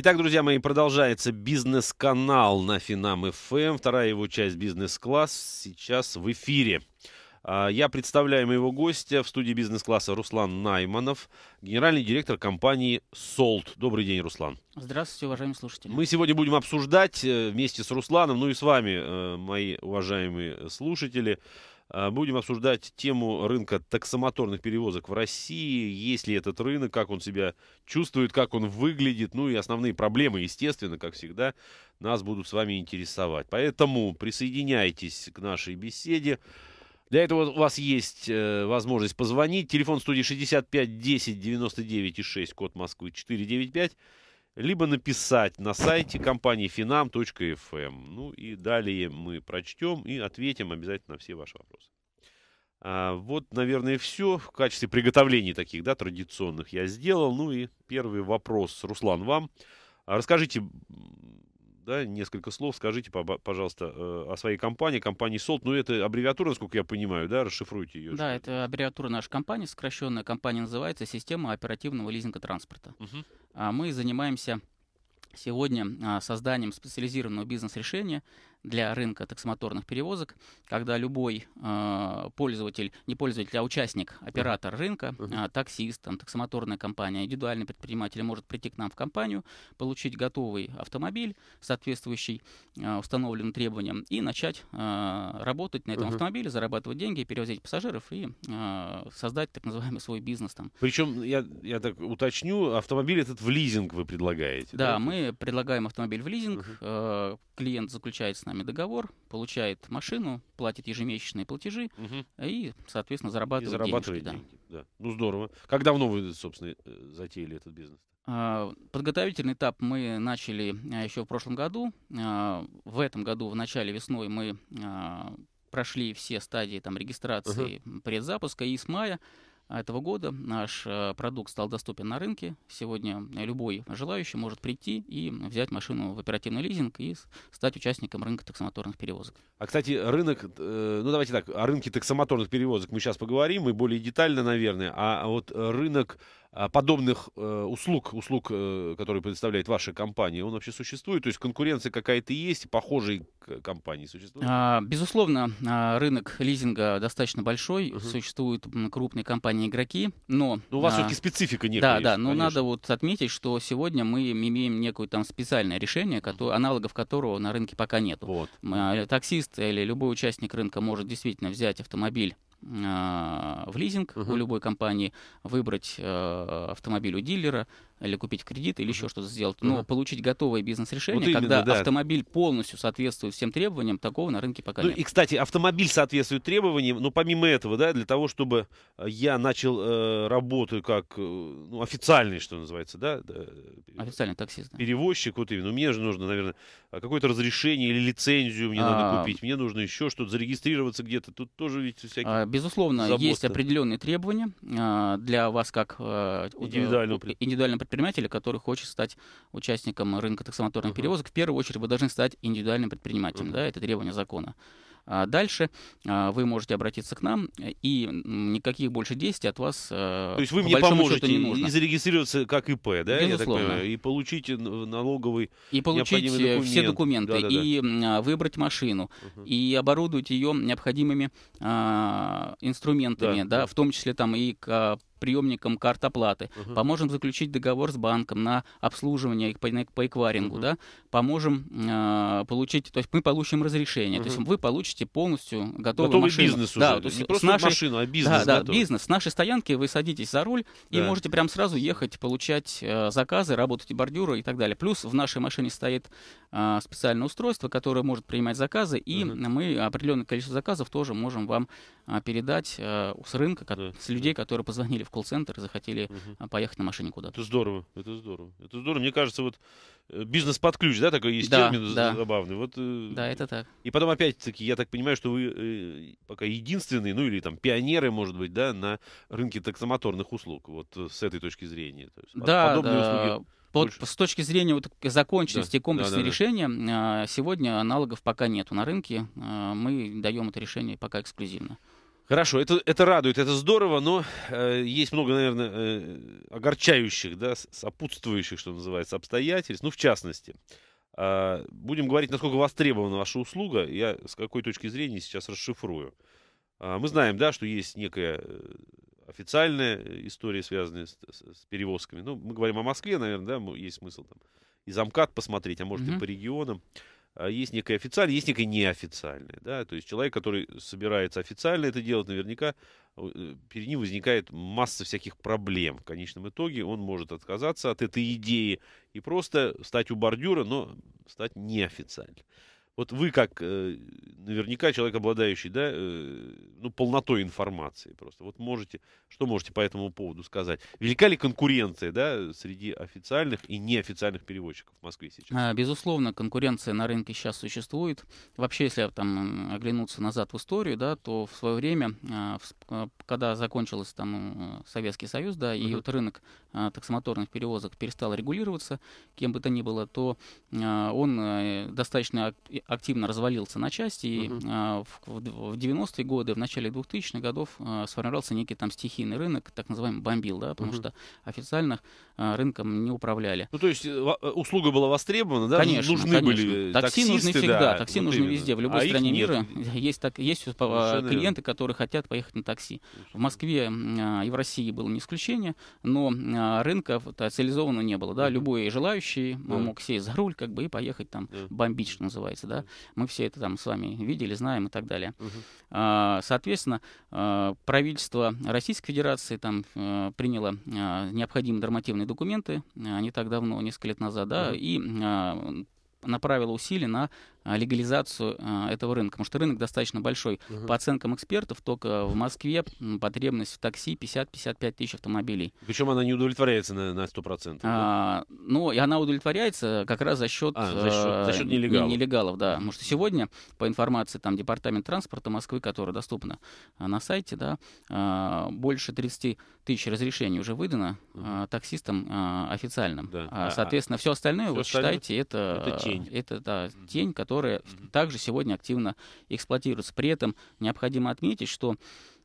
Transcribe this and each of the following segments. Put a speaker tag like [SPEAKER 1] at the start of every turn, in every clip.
[SPEAKER 1] Итак, друзья мои, продолжается бизнес-канал на Финам ФМ. Эм». Вторая его часть «Бизнес-класс» сейчас в эфире. А, я представляю моего гостя в студии бизнес-класса Руслан Найманов, генеральный директор компании «Солт». Добрый день, Руслан.
[SPEAKER 2] Здравствуйте, уважаемые слушатели. Мы сегодня
[SPEAKER 1] будем обсуждать э, вместе с Русланом, ну и с вами, э, мои уважаемые слушатели, а, будем обсуждать тему рынка таксомоторных перевозок в России. Есть ли этот рынок, как он себя чувствует, как он выглядит. Ну и основные проблемы, естественно, как всегда, нас будут с вами интересовать. Поэтому присоединяйтесь к нашей беседе. Для этого у вас есть э, возможность позвонить. Телефон студии 65 10 99 и 6, код Москвы 495 либо написать на сайте компании finam.fm. Эм. Ну и далее мы прочтем и ответим обязательно на все ваши вопросы. А, вот, наверное, все в качестве приготовлений таких, да, традиционных я сделал. Ну и первый вопрос, Руслан, вам. А расскажите, да, несколько слов, скажите, пожалуйста, э, о своей компании, компании Солт. Ну, это аббревиатура, насколько я понимаю, да, расшифруйте ее. Да,
[SPEAKER 2] это аббревиатура нашей компании, сокращенная компания называется «Система оперативного лизинга транспорта». Угу. А мы занимаемся сегодня а, созданием специализированного бизнес-решения для рынка таксомоторных перевозок, когда любой э, пользователь, не пользователь, а участник, оператор рынка, э, таксист, там, таксомоторная компания, индивидуальный предприниматель может прийти к нам в компанию, получить готовый автомобиль, соответствующий э, установленным требованиям, и начать э, работать на этом автомобиле, зарабатывать деньги, перевозить пассажиров и э, создать так называемый свой бизнес там.
[SPEAKER 1] Причем, я, я так уточню, автомобиль этот в лизинг вы предлагаете? Да, да?
[SPEAKER 2] мы предлагаем автомобиль в лизинг, э, клиент заключает с нами вами договор, получает машину, платит ежемесячные платежи угу. и, соответственно, зарабатывает, и зарабатывает денежки.
[SPEAKER 1] деньги. Да. Да. Ну здорово. Как давно вы, собственно, э, затеяли этот бизнес?
[SPEAKER 2] А, подготовительный этап мы начали а, еще в прошлом году. А, в этом году, в начале весной, мы прошли все стадии там, регистрации uh предзапуска, и с мая этого года наш э, продукт стал доступен на рынке. Сегодня любой желающий может прийти и взять машину в оперативный лизинг и стать участником рынка таксомоторных перевозок. А, кстати,
[SPEAKER 1] рынок, э, ну давайте так, о рынке таксомоторных перевозок мы сейчас поговорим, и более детально, наверное. А, а вот э, рынок а, подобных э, услуг, услуг, э, которые предоставляет ваша компания, он вообще существует? То есть конкуренция какая-то есть, похожие компании существуют?
[SPEAKER 2] А, безусловно, а, рынок лизинга достаточно большой, угу. существуют крупные компании-игроки, но... Но ну, у вас а, все-таки специфика нет. Да, да, но конечно. надо вот отметить, что сегодня мы имеем некое там специальное решение, которое, аналогов которого на рынке пока нет. Вот. Таксист или любой участник рынка может действительно взять автомобиль Э, в лизинг uh-huh. у любой компании, выбрать э, автомобиль у дилера, или купить в кредит, или еще что-то сделать. Но получить готовое бизнес-решение, вот когда да. автомобиль полностью соответствует всем требованиям, такого на рынке пока ну, нет. И,
[SPEAKER 1] кстати, автомобиль соответствует требованиям, но помимо этого, да, для того, чтобы э, я начал э, работу как э, ну, официальный, что называется, да? Э, официальный таксист. Да. Перевозчик, вот именно. Мне же нужно, наверное, какое-то разрешение или лицензию мне а... надо купить. Мне нужно еще что-то, зарегистрироваться где-то. Тут тоже ведь всякие а, Безусловно, заботы. есть определенные требования
[SPEAKER 2] а, для вас как а, индивидуального, индивидуального предпринимателя, который хочет стать участником рынка таксомоторных uh-huh. перевозок, в первую очередь вы должны стать индивидуальным предпринимателем, uh-huh. да, это требование закона. А дальше а, вы можете обратиться к нам, э, и никаких больше действий от вас э, То есть вы мне поможете не нужно. и
[SPEAKER 1] зарегистрироваться как ИП, да, Безусловно. так и
[SPEAKER 2] получить налоговый И получить э, документ. все документы, да, да, да. и а, выбрать машину, угу. и оборудовать ее необходимыми инструментами, да, да, да, в том числе там и к приемником карт оплаты, угу. поможем заключить договор с банком на обслуживание по, по эквайрингу, угу. да, поможем э, получить, то есть мы получим разрешение, угу. то есть вы получите полностью готовую Готовый машину. бизнес уже, да, то есть не просто нашей, машину, а бизнес Да, да, бизнес. С нашей стоянки вы садитесь за руль да. и можете прям сразу ехать, получать э, заказы, работать и бордюры и так далее. Плюс в нашей машине стоит э, специальное устройство, которое может принимать заказы, и угу. мы определенное количество заказов тоже можем вам э, передать э, с рынка, как, да. с людей, которые позвонили в колл-центр и захотели угу. поехать на машине куда-то. Это здорово, это здорово. Это здорово. Мне кажется, вот
[SPEAKER 1] э, бизнес под ключ, да, такой есть да, термин да. забавный. Вот, э, да, это так. И потом опять-таки, я так понимаю, что вы э, пока единственные, ну или там пионеры, может быть, да, на рынке таксомоторных услуг, вот с этой точки зрения. То есть, да, подобные да. услуги
[SPEAKER 2] вот с точки зрения вот законченности да. и комплексного да, да, решения, да. сегодня аналогов пока нету на рынке. А, мы даем это решение пока эксклюзивно.
[SPEAKER 1] Хорошо, это, это радует, это здорово, но э, есть много, наверное, э, огорчающих, да, сопутствующих, что называется, обстоятельств. Ну, в частности, э, будем говорить, насколько востребована ваша услуга. Я с какой точки зрения сейчас расшифрую. Э, мы знаем, да, что есть некая э, официальная э, история, связанная с, с, с перевозками. Ну, мы говорим о Москве, наверное, да, есть смысл там и замкат посмотреть, а может mm-hmm. и по регионам. А есть некая официальная, есть некая неофициальная, Да? То есть человек, который собирается официально это делать, наверняка э, перед ним возникает масса всяких проблем. В конечном итоге он может отказаться от этой идеи и просто стать у бордюра, но стать неофициально. Вот вы как, э, наверняка, человек, обладающий, да, э, ну, полнотой информации просто. Вот можете, что можете по этому поводу сказать? Велика ли конкуренция, да, среди официальных и неофициальных переводчиков в Москве сейчас? А,
[SPEAKER 2] безусловно, конкуренция на рынке сейчас существует. Вообще, если там э, оглянуться назад в историю, да, то в свое время, а, а, когда закончился там э, Советский Союз, да, и uh-huh. вот рынок таксомоторных перевозок перестал регулироваться, кем бы то ни было, то он э, достаточно активно развалился на части, и а, в 90-е годы, в начале 2000-х годов а, сформировался некий там стихийный рынок, так называемый бомбил, да, потому что официальных Э, рынком не управляли. Ну,
[SPEAKER 1] то есть э, э, услуга была востребована,
[SPEAKER 2] да? Конечно, нужны конечно. были такси таксисты, нужны всегда, да, такси вот нужны именно. везде. В а любой а стране мира есть, так, есть Совершенно клиенты, которые хотят поехать на такси. В Москве а, и в России было не исключение, но а, рынка цивилизованного не было. Да? Любой желающий да. мог сесть за руль как бы, и поехать там да. бомбить, что называется. Да? Мы все это там с вами видели, знаем и так далее. Соответственно, правительство Российской Федерации там приняло необходимые нормативные документы э, не так давно, несколько лет назад, да, и а, направила усилия на а, легализацию а, этого рынка, потому что рынок достаточно большой. Угу. По оценкам экспертов, только в Москве потребность в такси 50-55 тысяч автомобилей. Причем она не удовлетворяется на, на 100%. А, да? Ну, и она удовлетворяется как раз за счет, а, за счет, за э, счет нелегалов. нелегалов. Да, потому что сегодня, по информации там, Департамент транспорта Москвы, которая доступна на сайте, да, а, больше 30 тысяч разрешений уже выдано угу. таксистам официальным. Да. Соответственно, все остальное, все вот остальное это, это тень, это, да, тень которая которые mm-hmm. также сегодня активно эксплуатируются. При этом необходимо отметить, что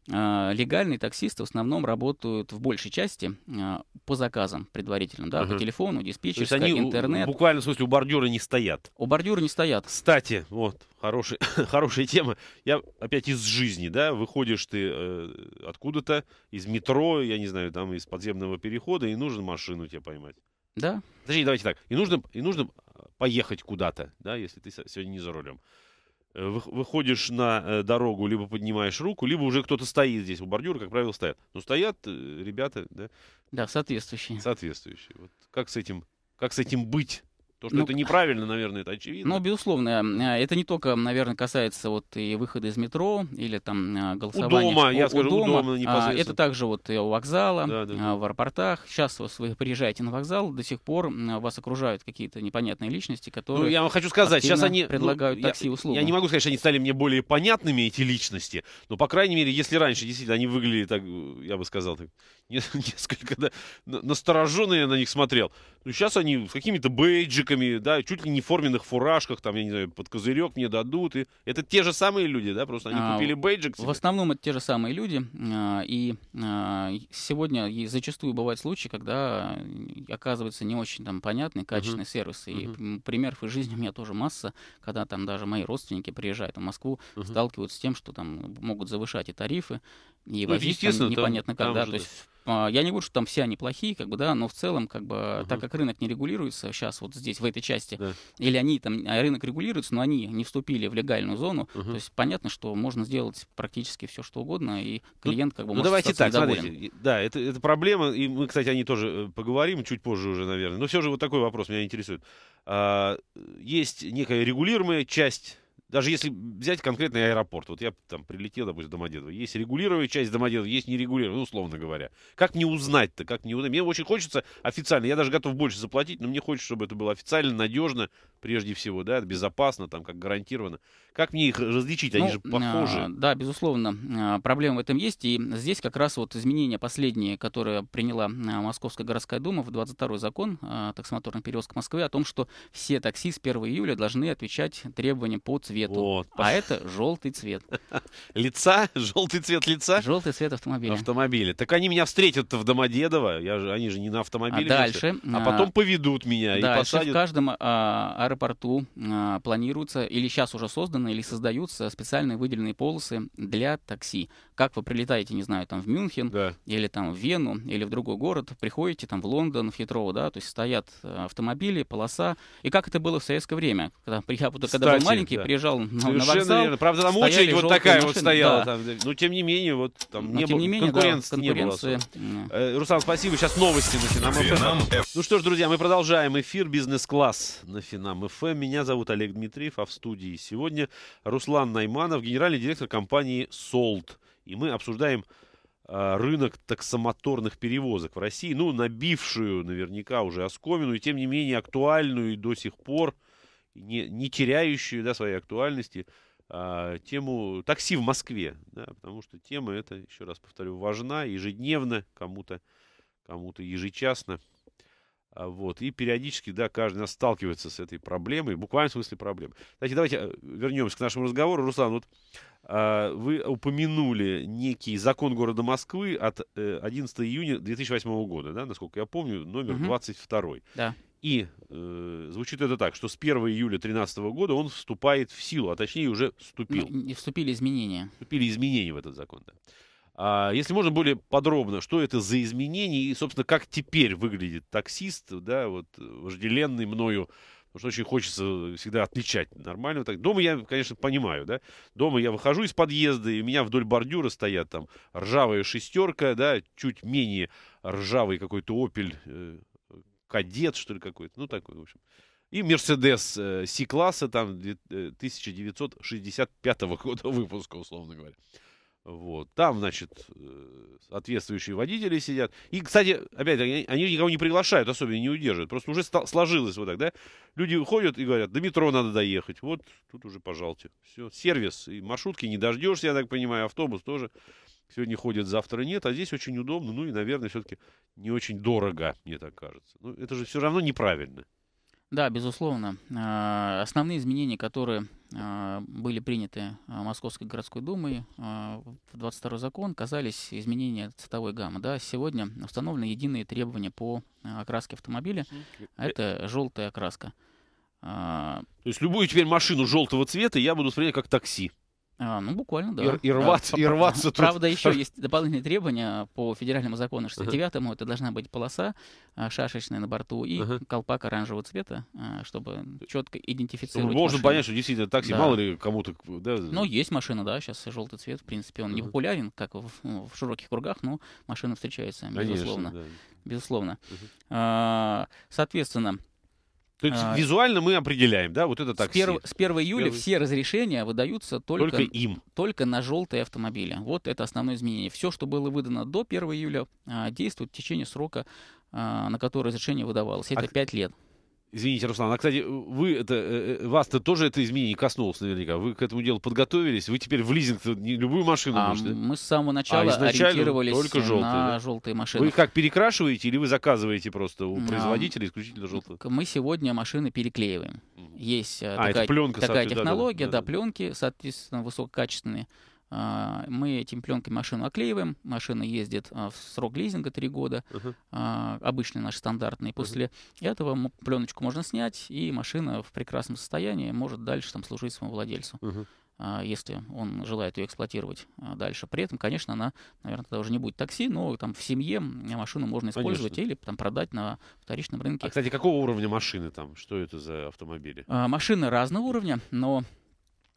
[SPEAKER 2] а, легальные таксисты в основном работают в большей части а, по заказам предварительным, да, угу. по телефону, диспетчерская, То есть они интернет.
[SPEAKER 1] Буквально, в смысле, у бордюра не стоят. У бордюра не стоят. Кстати, вот, хороший, хорошая тема. Я опять из жизни, да, выходишь ты э, откуда-то, из метро, я не знаю, там, из подземного перехода, и нужно машину тебе поймать. Да. Подожди, давайте так. И нужно, и нужно поехать куда-то, да, если ты сегодня не за рулем. Э, выходишь на э, дорогу, либо поднимаешь руку, либо уже кто-то стоит здесь. У бордюра, как правило, стоят. Ну, стоят э, ребята, да? Да, соответствующие. Соответствующие. Вот как с этим, как с этим быть? То, что ну, это неправильно, наверное, это очевидно.
[SPEAKER 2] Ну, безусловно, э, э, это не только, наверное, касается вот и выхода из метро или там э, голосования. У дома, у, я у скажу, дома. у дома а, непосредственно. Это также вот и у вокзала, да, да, да. в аэропортах. Сейчас вот, вы приезжаете на вокзал, до сих пор вас окружают какие-то непонятные личности, ну, которые... Ну, я вам хочу сказать, сейчас они... Ну, предлагают ну, такси услуги. Я, я не могу
[SPEAKER 1] сказать, что они стали мне более понятными, эти личности, но, по крайней мере, если раньше действительно они выглядели так, я бы сказал, так, несколько да, настороженно я на них смотрел. Ну, сейчас они с какими-то бейджиками, да, чуть ли не форменных фуражках, там, я не знаю, под козырек мне дадут. И... Это те же самые люди, да, просто они а, купили бейджик. Себе. В
[SPEAKER 2] основном это те же самые люди. А, и а, сегодня и зачастую бывают случаи, когда э, оказывается не очень там понятный, качественный uh-huh. сервис. И uh-huh. примеров из жизни у меня тоже масса, когда там даже мои родственники приезжают в Москву, uh-huh. сталкиваются с тем, что там могут завышать и тарифы, и ну, естественно, там непонятно там, когда. Там то есть да. А, я не говорю, что там все они плохие, как бы, да, но в целом, как бы, угу. так как рынок не регулируется сейчас вот здесь, в этой части, да. или они там, а, рынок регулируется, но они не вступили в легальную зону, угу. то есть понятно, что можно сделать практически все, что угодно, и ну, клиент, ну, как бы, ну, может давайте так, недоволен.
[SPEAKER 1] смотрите, да, это, это проблема, и мы, кстати, о ней тоже э, поговорим чуть позже уже, наверное, но все же вот такой вопрос меня интересует. А, есть некая регулируемая часть даже если взять конкретный аэропорт, вот я там прилетел, допустим, в Домодедово, есть регулируемая часть Домодедово, есть нерегулируемая, ну, условно говоря. Как не узнать-то, как не узнать? Мне очень хочется официально, я даже готов больше заплатить, но мне хочется, чтобы это было официально, надежно, прежде всего, да, безопасно, там, как гарантированно. Как мне их различить? Они ну, же похожи. А,
[SPEAKER 2] да, безусловно, а, проблема в этом есть. И здесь как раз вот изменения последние, которые приняла а, Московская городская дума в 22-й закон таксомоторных перевозок Москвы о том, что все такси с 1 июля должны отвечать требованиям по цвету. Вот. А это желтый цвет. Лица? Желтый цвет лица? Желтый цвет автомобиля. Автомобили. Так они меня встретят
[SPEAKER 1] в Домодедово, я же, они же не на автомобиле. А дальше. А потом поведут меня и посадят. в каждом
[SPEAKER 2] аэропорту а, планируются или сейчас уже созданы, или создаются специальные выделенные полосы для такси, как вы прилетаете, не знаю, там в Мюнхен, да. или там в Вену, или в другой город, приходите там в Лондон, в Хитрово, да, то есть стоят э, автомобили, полоса, и как это было в советское время, когда, я, когда был маленький, да. приезжал на, на вокзал, верно. правда, там очередь вот такая машины, вот стояла, да. там, но ну, тем не менее, вот там
[SPEAKER 1] но, не, было, не, менее, конкуренции да, конкуренции не было. Нет. Э, Руслан, спасибо, сейчас новости на Финам эм. Ну что ж, друзья, мы продолжаем эфир «Бизнес-класс» на Финам ФМ. Эм. Меня зовут Олег Дмитриев, а в студии сегодня Руслан Найманов, генеральный директор компании «Солт» и мы обсуждаем а, рынок таксомоторных перевозок в России, ну, набившую наверняка уже оскомину, и тем не менее актуальную и до сих пор, не, не теряющую да, своей актуальности, э, тему такси в Москве, да, потому что тема эта, еще раз повторю, важна ежедневно кому-то, кому-то ежечасно. А, вот. И периодически, да, каждый нас сталкивается с этой проблемой, в смысле проблемы. Кстати, давайте э, вернемся к нашему разговору. Руслан, вот а, вы упомянули некий закон города Москвы от 11 э, июня 2008 года, да, насколько я помню, номер угу. 22. Да. И э, звучит это так, что с 1 июля 2013 года он вступает в силу, а точнее уже вступил.
[SPEAKER 2] Ну, вступили
[SPEAKER 1] изменения. Вступили изменения в этот закон, да. А, если можно более подробно, что это за изменения и, собственно, как теперь выглядит таксист, да, вот вожделенный мною Потому что очень хочется э, всегда отличать нормально. Так. Дома я, конечно, понимаю, да. Дома я выхожу из подъезда, и у меня вдоль бордюра стоят там ржавая шестерка, да, чуть менее ржавый какой-то опель, э, кадет, что ли, какой-то. Ну, такой, в общем. И Мерседес э, Си-класса там 1965 э, года выпуска, условно говоря. Вот. Там, значит, э, соответствующие водители сидят. И, кстати, опять они, никого не приглашают, особенно не удерживают. Просто уже сложилось вот так, да? Люди уходят и говорят, до метро надо доехать. Вот, тут уже, пожалуйте. Все, сервис. И маршрутки не дождешься, я так понимаю. Автобус тоже сегодня ходит, завтра нет. А здесь очень удобно. Ну и, наверное, все-таки не
[SPEAKER 2] очень дорого, мне так кажется. Но ну, это же все равно неправильно. Да, безусловно. А, основные изменения, которые а, были приняты а, Московской городской думой в 22 закон, казались изменения цветовой гаммы. Да, сегодня установлены единые требования по окраске автомобиля. Это желтая окраска.
[SPEAKER 1] То есть любую теперь машину желтого цвета я буду смотреть как такси.
[SPEAKER 2] А, ну, буквально, да. И, и рваться, И рваться тут. Правда, еще есть дополнительные требования по федеральному закону 69-му. Это должна быть полоса а, шашечная на борту и uh-huh. колпак оранжевого цвета, а, чтобы четко идентифицировать Можно понять, что действительно такси, да. мало ли кому-то... Да? Ну, есть машина, да, сейчас желтый цвет, в принципе, он uh-huh. не популярен, как в, в ну, широких кругах, но машины встречаются, безусловно. Конечно, да. Безусловно. Uh-huh. соответственно, то есть а, визуально мы определяем, да, вот это такси. С, перв, с 1 июля 1... все разрешения выдаются только, только им. Только на желтые автомобили. Вот это основное изменение. Все, что было выдано до 1 июля, а, действует в течение срока, а, на который разрешение выдавалось. Это а, 5 лет. Извините, Руслан, а,
[SPEAKER 1] кстати, вы это, э, э, вас-то тоже это изменение коснулось наверняка. Вы к этому делу подготовились, вы теперь в лизинг не любую машину а, можете. Мы с самого а начала а, ориентировались только желтые, на да? желтые машины. Вы как, перекрашиваете или вы заказываете просто у производителя а, исключительно желтые?
[SPEAKER 2] Мы сегодня машины переклеиваем. Есть э, а, такая, пленка, такая технология, да, да, да, да, пленки, соответственно, высококачественные. А, мы этим пленкой машину оклеиваем. Машина ездит а, в срок лизинга 3 года, uh-huh. обычный наш стандартный. После uh-huh. этого пленочку можно снять, и машина в прекрасном состоянии может дальше там, служить своему владельцу. Uh-huh если он желает ее эксплуатировать дальше. При этом, конечно, она, наверное, тогда уже не будет такси, но там в семье машину можно использовать конечно. или там продать на вторичном рынке. А, кстати, какого
[SPEAKER 1] уровня машины там? Что это за автомобили? А,
[SPEAKER 2] машины разного уровня, но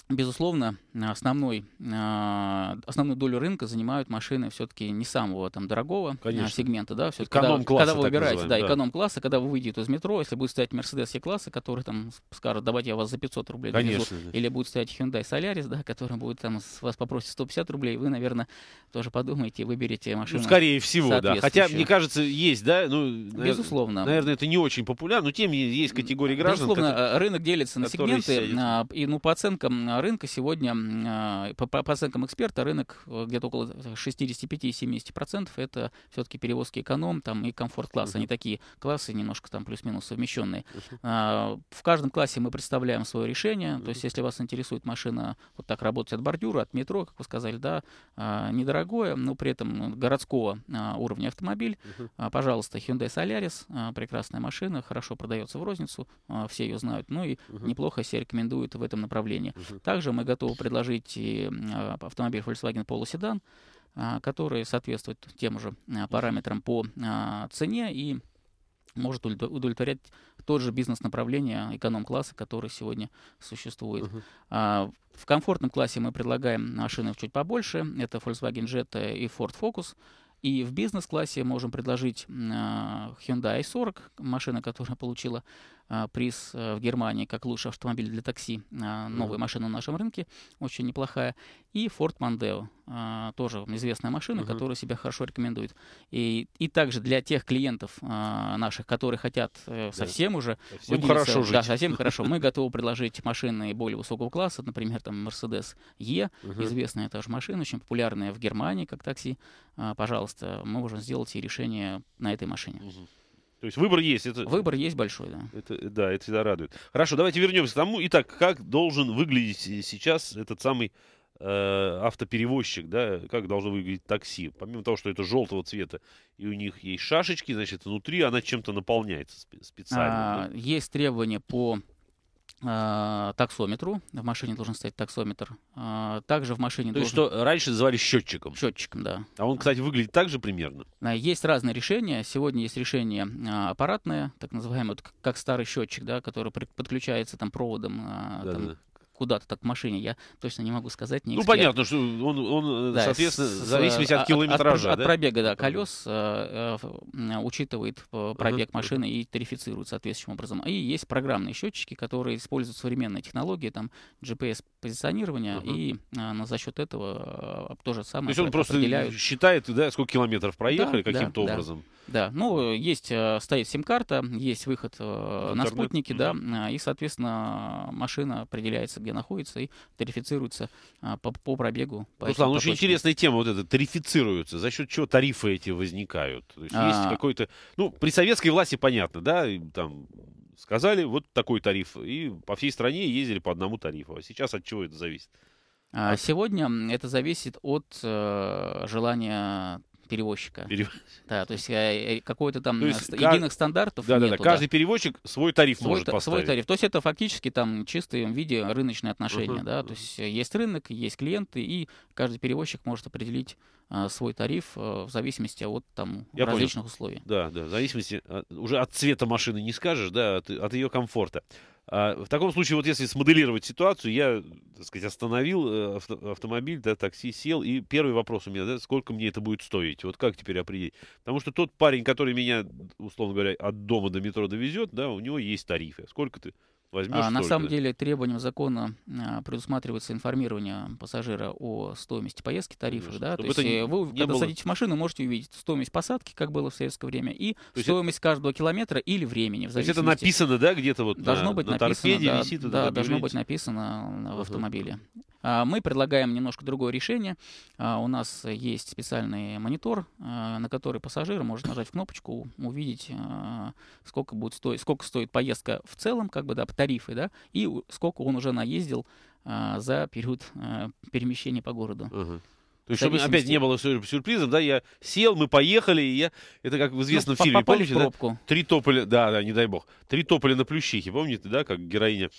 [SPEAKER 2] Безусловно, основной, а, основную долю рынка занимают машины все-таки не самого там дорогого а, Конечно. сегмента, да, все когда, когда вы выбираете, да, да, эконом-класса, когда вы выйдете из метро, если будет стоять Mercedes E-класса, который там скажет, давайте я вас за 500 рублей довезу, Конечно, или будет стоять Hyundai Solaris, да, который будет там с вас попросит 150 рублей, вы, наверное, тоже подумаете, выберете машину. Ну, скорее всего, да. Хотя, мне кажется,
[SPEAKER 1] есть, да, ну, э, безусловно. Наверное, это не очень популярно, но тем есть категории граждан. Безусловно, которые, э, рынок делится на сегменты, а,
[SPEAKER 2] и, ну, по оценкам рынка сегодня, э, по, по оценкам эксперта, рынок э, где-то около 65-70% это все-таки перевозки эконом там, и комфорт-класс. Угу. Они такие классы немножко там плюс-минус совмещенные. Угу. А, в каждом классе мы представляем свое решение. Угу. То есть если вас интересует машина вот так работать от бордюра, от метро, как вы сказали, да, а, недорогое, но при этом городского а, уровня автомобиль, угу. а, пожалуйста, Hyundai Solaris, а, прекрасная машина, хорошо продается в розницу, а, все ее знают. Ну и угу. неплохо себя рекомендуют в этом направлении. Угу. Также мы готовы предложить и а, автомобиль Volkswagen Polo Sedan, а, который соответствует тем же а, параметрам по цене и может удовлетворять тот же бизнес-направление эконом-класса, который сегодня существует. Uh-huh. в комфортном классе мы предлагаем машины чуть побольше. Это Volkswagen Jetta и Ford Focus. И в бизнес-классе можем предложить Hyundai i40, машина, которая получила а, приз э, в Германии как лучший автомобиль для такси. А, новая машина на нашем рынке, очень неплохая. И Ford Mondeo, а, тоже известная машина, uh-huh. которая себя хорошо рекомендует. И, и также для тех клиентов наших, которые хотят э, совсем да. уже... Совсем хорошо жить. Да, совсем хорошо. Мы готовы предложить машины более высокого класса, например, там Mercedes E, uh-huh. известная тоже машина, очень популярная в Германии как такси. Пожалуйста, мы можем сделать и решение на этой машине. Uh-huh.
[SPEAKER 1] То есть выбор есть. Это... Выбор есть большой, да. Это, да, это всегда радует. Хорошо, давайте вернемся к тому. Итак, как должен выглядеть сейчас этот самый э, автоперевозчик, да, как должно выглядеть такси. Помимо того, что это желтого цвета, и у них есть шашечки, значит, внутри она чем-то
[SPEAKER 2] наполняется специально. А, да? Есть требования по Э, таксометру. В машине должен стоять таксометр. Э, также в машине То должен... что
[SPEAKER 1] раньше называли счетчиком? Счетчиком, да. А он, кстати, выглядит так же примерно?
[SPEAKER 2] Э, есть разные решения. Сегодня есть решение аппаратное, так называемое, как старый счетчик, да, который подключается там проводом да, там, да куда-то так в машине, я точно не могу сказать. Не ну, понятно, что он, он э, да, соответственно, в зависимости от, а, километража. От, от, да? от пробега, да, ну, колес э, э, учитывает э, пробег uh машины и тарифицирует соответствующим образом. И есть программные счетчики, которые используют современные технологии, там GPS-позиционирование, uh и э, за счет этого э, то же самое То есть он просто
[SPEAKER 1] считает, да, сколько километров проехали да, каким-то да, образом.
[SPEAKER 2] Да, да. ну, есть, э, стоит сим-карта, есть выход э, на спутники да, и, соответственно, машина определяется где находится, и тарифицируется а, по, по пробегу. По Руслан, ну, очень интересная
[SPEAKER 1] тема вот эта, тарифицируется. За счет чего тарифы эти возникают? То есть а... есть какой-то... Ну, при советской власти понятно, да, там сказали вот такой
[SPEAKER 2] тариф, и по всей стране ездили по одному тарифу. А сейчас от чего это зависит? А, сегодня это зависит от э, желания перевозчика. Перев... Да, то есть э, э, какой-то там то есть, единых стандартов да, нету. Да, да. Каждый перевозчик свой тариф свой, может поставить. Свой тариф. То есть это фактически там чистые в виде рыночные отношения. Uh-huh. Да? То есть э, есть рынок, есть клиенты, и каждый перевозчик может определить а, свой тариф а, в зависимости от там, Я различных понял. условий.
[SPEAKER 1] Да, да, в зависимости от, уже от цвета машины не скажешь, да, от, от ее комфорта. А, в таком случае, вот если смоделировать ситуацию, я, так сказать, остановил э, авто, автомобиль, да, такси сел, и первый вопрос у меня, да, сколько мне это будет стоить? Вот как теперь определить? Потому что тот парень, который меня, условно говоря, от дома до метро довезет, да, у него есть тарифы. А сколько ты возьмешь. А, на самом
[SPEAKER 2] деле требованием закона а, предусматривается информирование пассажира о стоимости поездки, тарифах. Да? То есть э, вы, когда было... садитесь в машину, можете увидеть стоимость посадки, как было в советское время, и То стоимость это... каждого километра или времени. То есть это написано, да, где-то вот должно на, быть на написано, торпеде да, висит? Да, должно быть написано э, в автомобиле. А, мы предлагаем немножко другое решение. А, у нас есть специальный монитор, а, на который пассажир может нажать в кнопочку, увидеть, сколько, будет стоить, сколько стоит поездка в целом, как бы, да, тарифы, да, и сколько он уже наездил за период перемещения по городу. Uh-huh. То есть, чтобы опять не
[SPEAKER 1] было сюрпризов, да, я сел, мы поехали, и я, это как в известном ну, фильме, помните, в пробку. да? Три тополя, да, да, не дай бог, три тополя на плющихе, помните, да, как героиня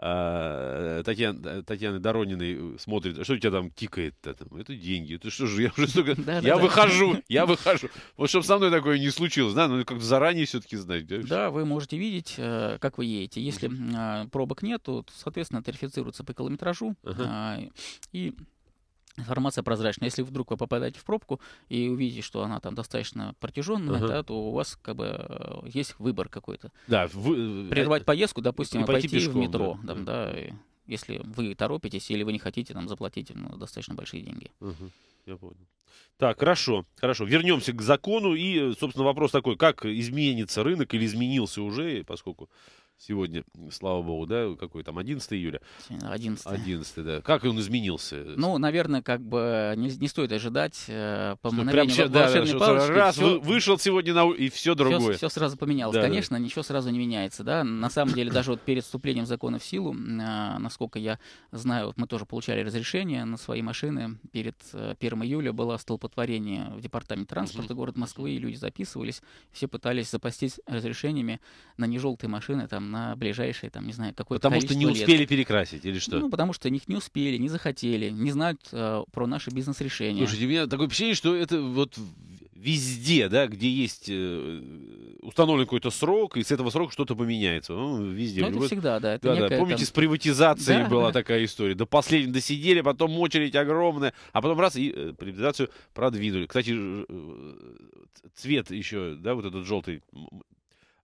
[SPEAKER 1] а, Татьяна Татьяна, Татьяны Дорониной э, смотрит, что у тебя там тикает-то? там? Это деньги. Это что же, я уже столько... я выхожу, я выхожу. Вот чтобы со мной такое не случилось, да, ну как заранее все-таки знать. Да,
[SPEAKER 2] вы можете видеть, э, как вы едете. Если а, пробок нет, то, соответственно, тарифицируется по километражу. А, и Информация прозрачная. Если вдруг вы попадаете в пробку и увидите, что она там достаточно протяженная, uh-huh. да, то у вас как бы э, есть выбор какой-то. Да, вы... Э, Прервать э, поездку, допустим, и пойти, пойти пешком, в метро, да. Там, да, и, если вы торопитесь или вы не хотите там заплатить ну, достаточно большие деньги. Uh-huh. Я понял.
[SPEAKER 1] Так, хорошо, хорошо. Вернемся к закону. И, собственно, вопрос такой, как изменится рынок или изменился уже, поскольку сегодня, слава богу, да, какой там, 11 июля? 11. 11, да. Как он изменился? Ну,
[SPEAKER 2] наверное, как бы не, не стоит ожидать э, по что прям сейчас, да, что палочки, раз все... вышел сегодня на и все другое. Все, все сразу поменялось. Да, Конечно, да. ничего сразу не меняется, да. На самом деле, даже вот перед вступлением закона в силу, э, насколько я знаю, вот мы тоже получали разрешение на свои машины. Перед э, 1 июля было столпотворение в департамент транспорта угу. города Москвы, и люди записывались, все пытались запастись разрешениями на нежелтые машины, там, на ближайшие, там, не знаю, какое-то Потому что не лет. успели перекрасить или что? Ну, потому что них не успели, не захотели, не знают э, про наши бизнес-решения. Слушайте,
[SPEAKER 1] у меня такое ощущение, что это вот везде, да, где есть э, установлен какой-то срок, и с этого срока что-то поменяется. Ну, везде. Ну, это любой... всегда, да. Это да, некая, да. Помните, там... с приватизацией да, была да. такая история. До последнего досидели, потом очередь огромная, а потом раз и э, приватизацию продвинули. Кстати, э, цвет еще, да, вот этот желтый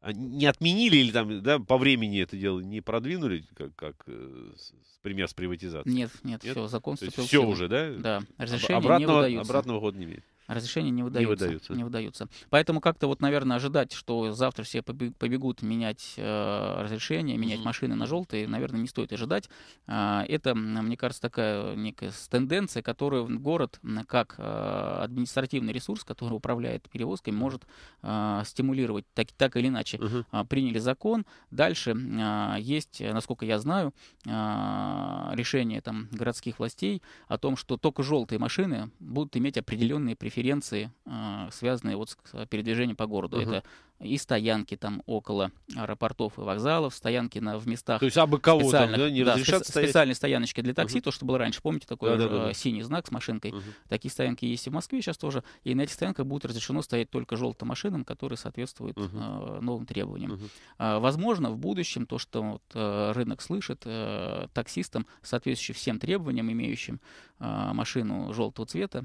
[SPEAKER 1] а, не отменили или там, да, по времени это дело не продвинули, как, как э, пример с приватизацией? Нет, нет, нет? все, закон вступил все уже, да? Да, разрешение об, обратного, не выдаются. Обратного хода не имеет. Разрешения не выдаются. Не выдаются. Не
[SPEAKER 2] выдаются. Поэтому как-то вот, наверное, ожидать, что завтра все побегут менять э, разрешение, менять mm-hmm. машины на желтые, наверное, не стоит ожидать. Э, это, мне кажется, такая некая тенденция, которую город, как э, административный ресурс, который управляет перевозками, может э, стимулировать. Так, так или иначе, mm-hmm. э, приняли закон. Дальше э, есть, насколько я знаю, э, решение там, городских властей о том, что только желтые машины будут иметь определенные преференции преференции, а, связанные вот с а, передвижением по городу. Угу. Это и стоянки там около аэропортов и вокзалов, стоянки на, в местах... То есть абы кого там, да, не да, специ- стоять? специальные стояночки для такси, угу. то, что было раньше, помните, такой да, да, э, да, да. синий знак с машинкой. Угу. Такие стоянки есть и в Москве сейчас тоже. И на этих стоянках будет разрешено стоять только желтым машинам, которые соответствуют угу. э, новым требованиям. Угу. Э, возможно, в будущем то, что вот, э, рынок слышит, э, таксистам, соответствующим всем требованиям, имеющим э, машину желтого цвета,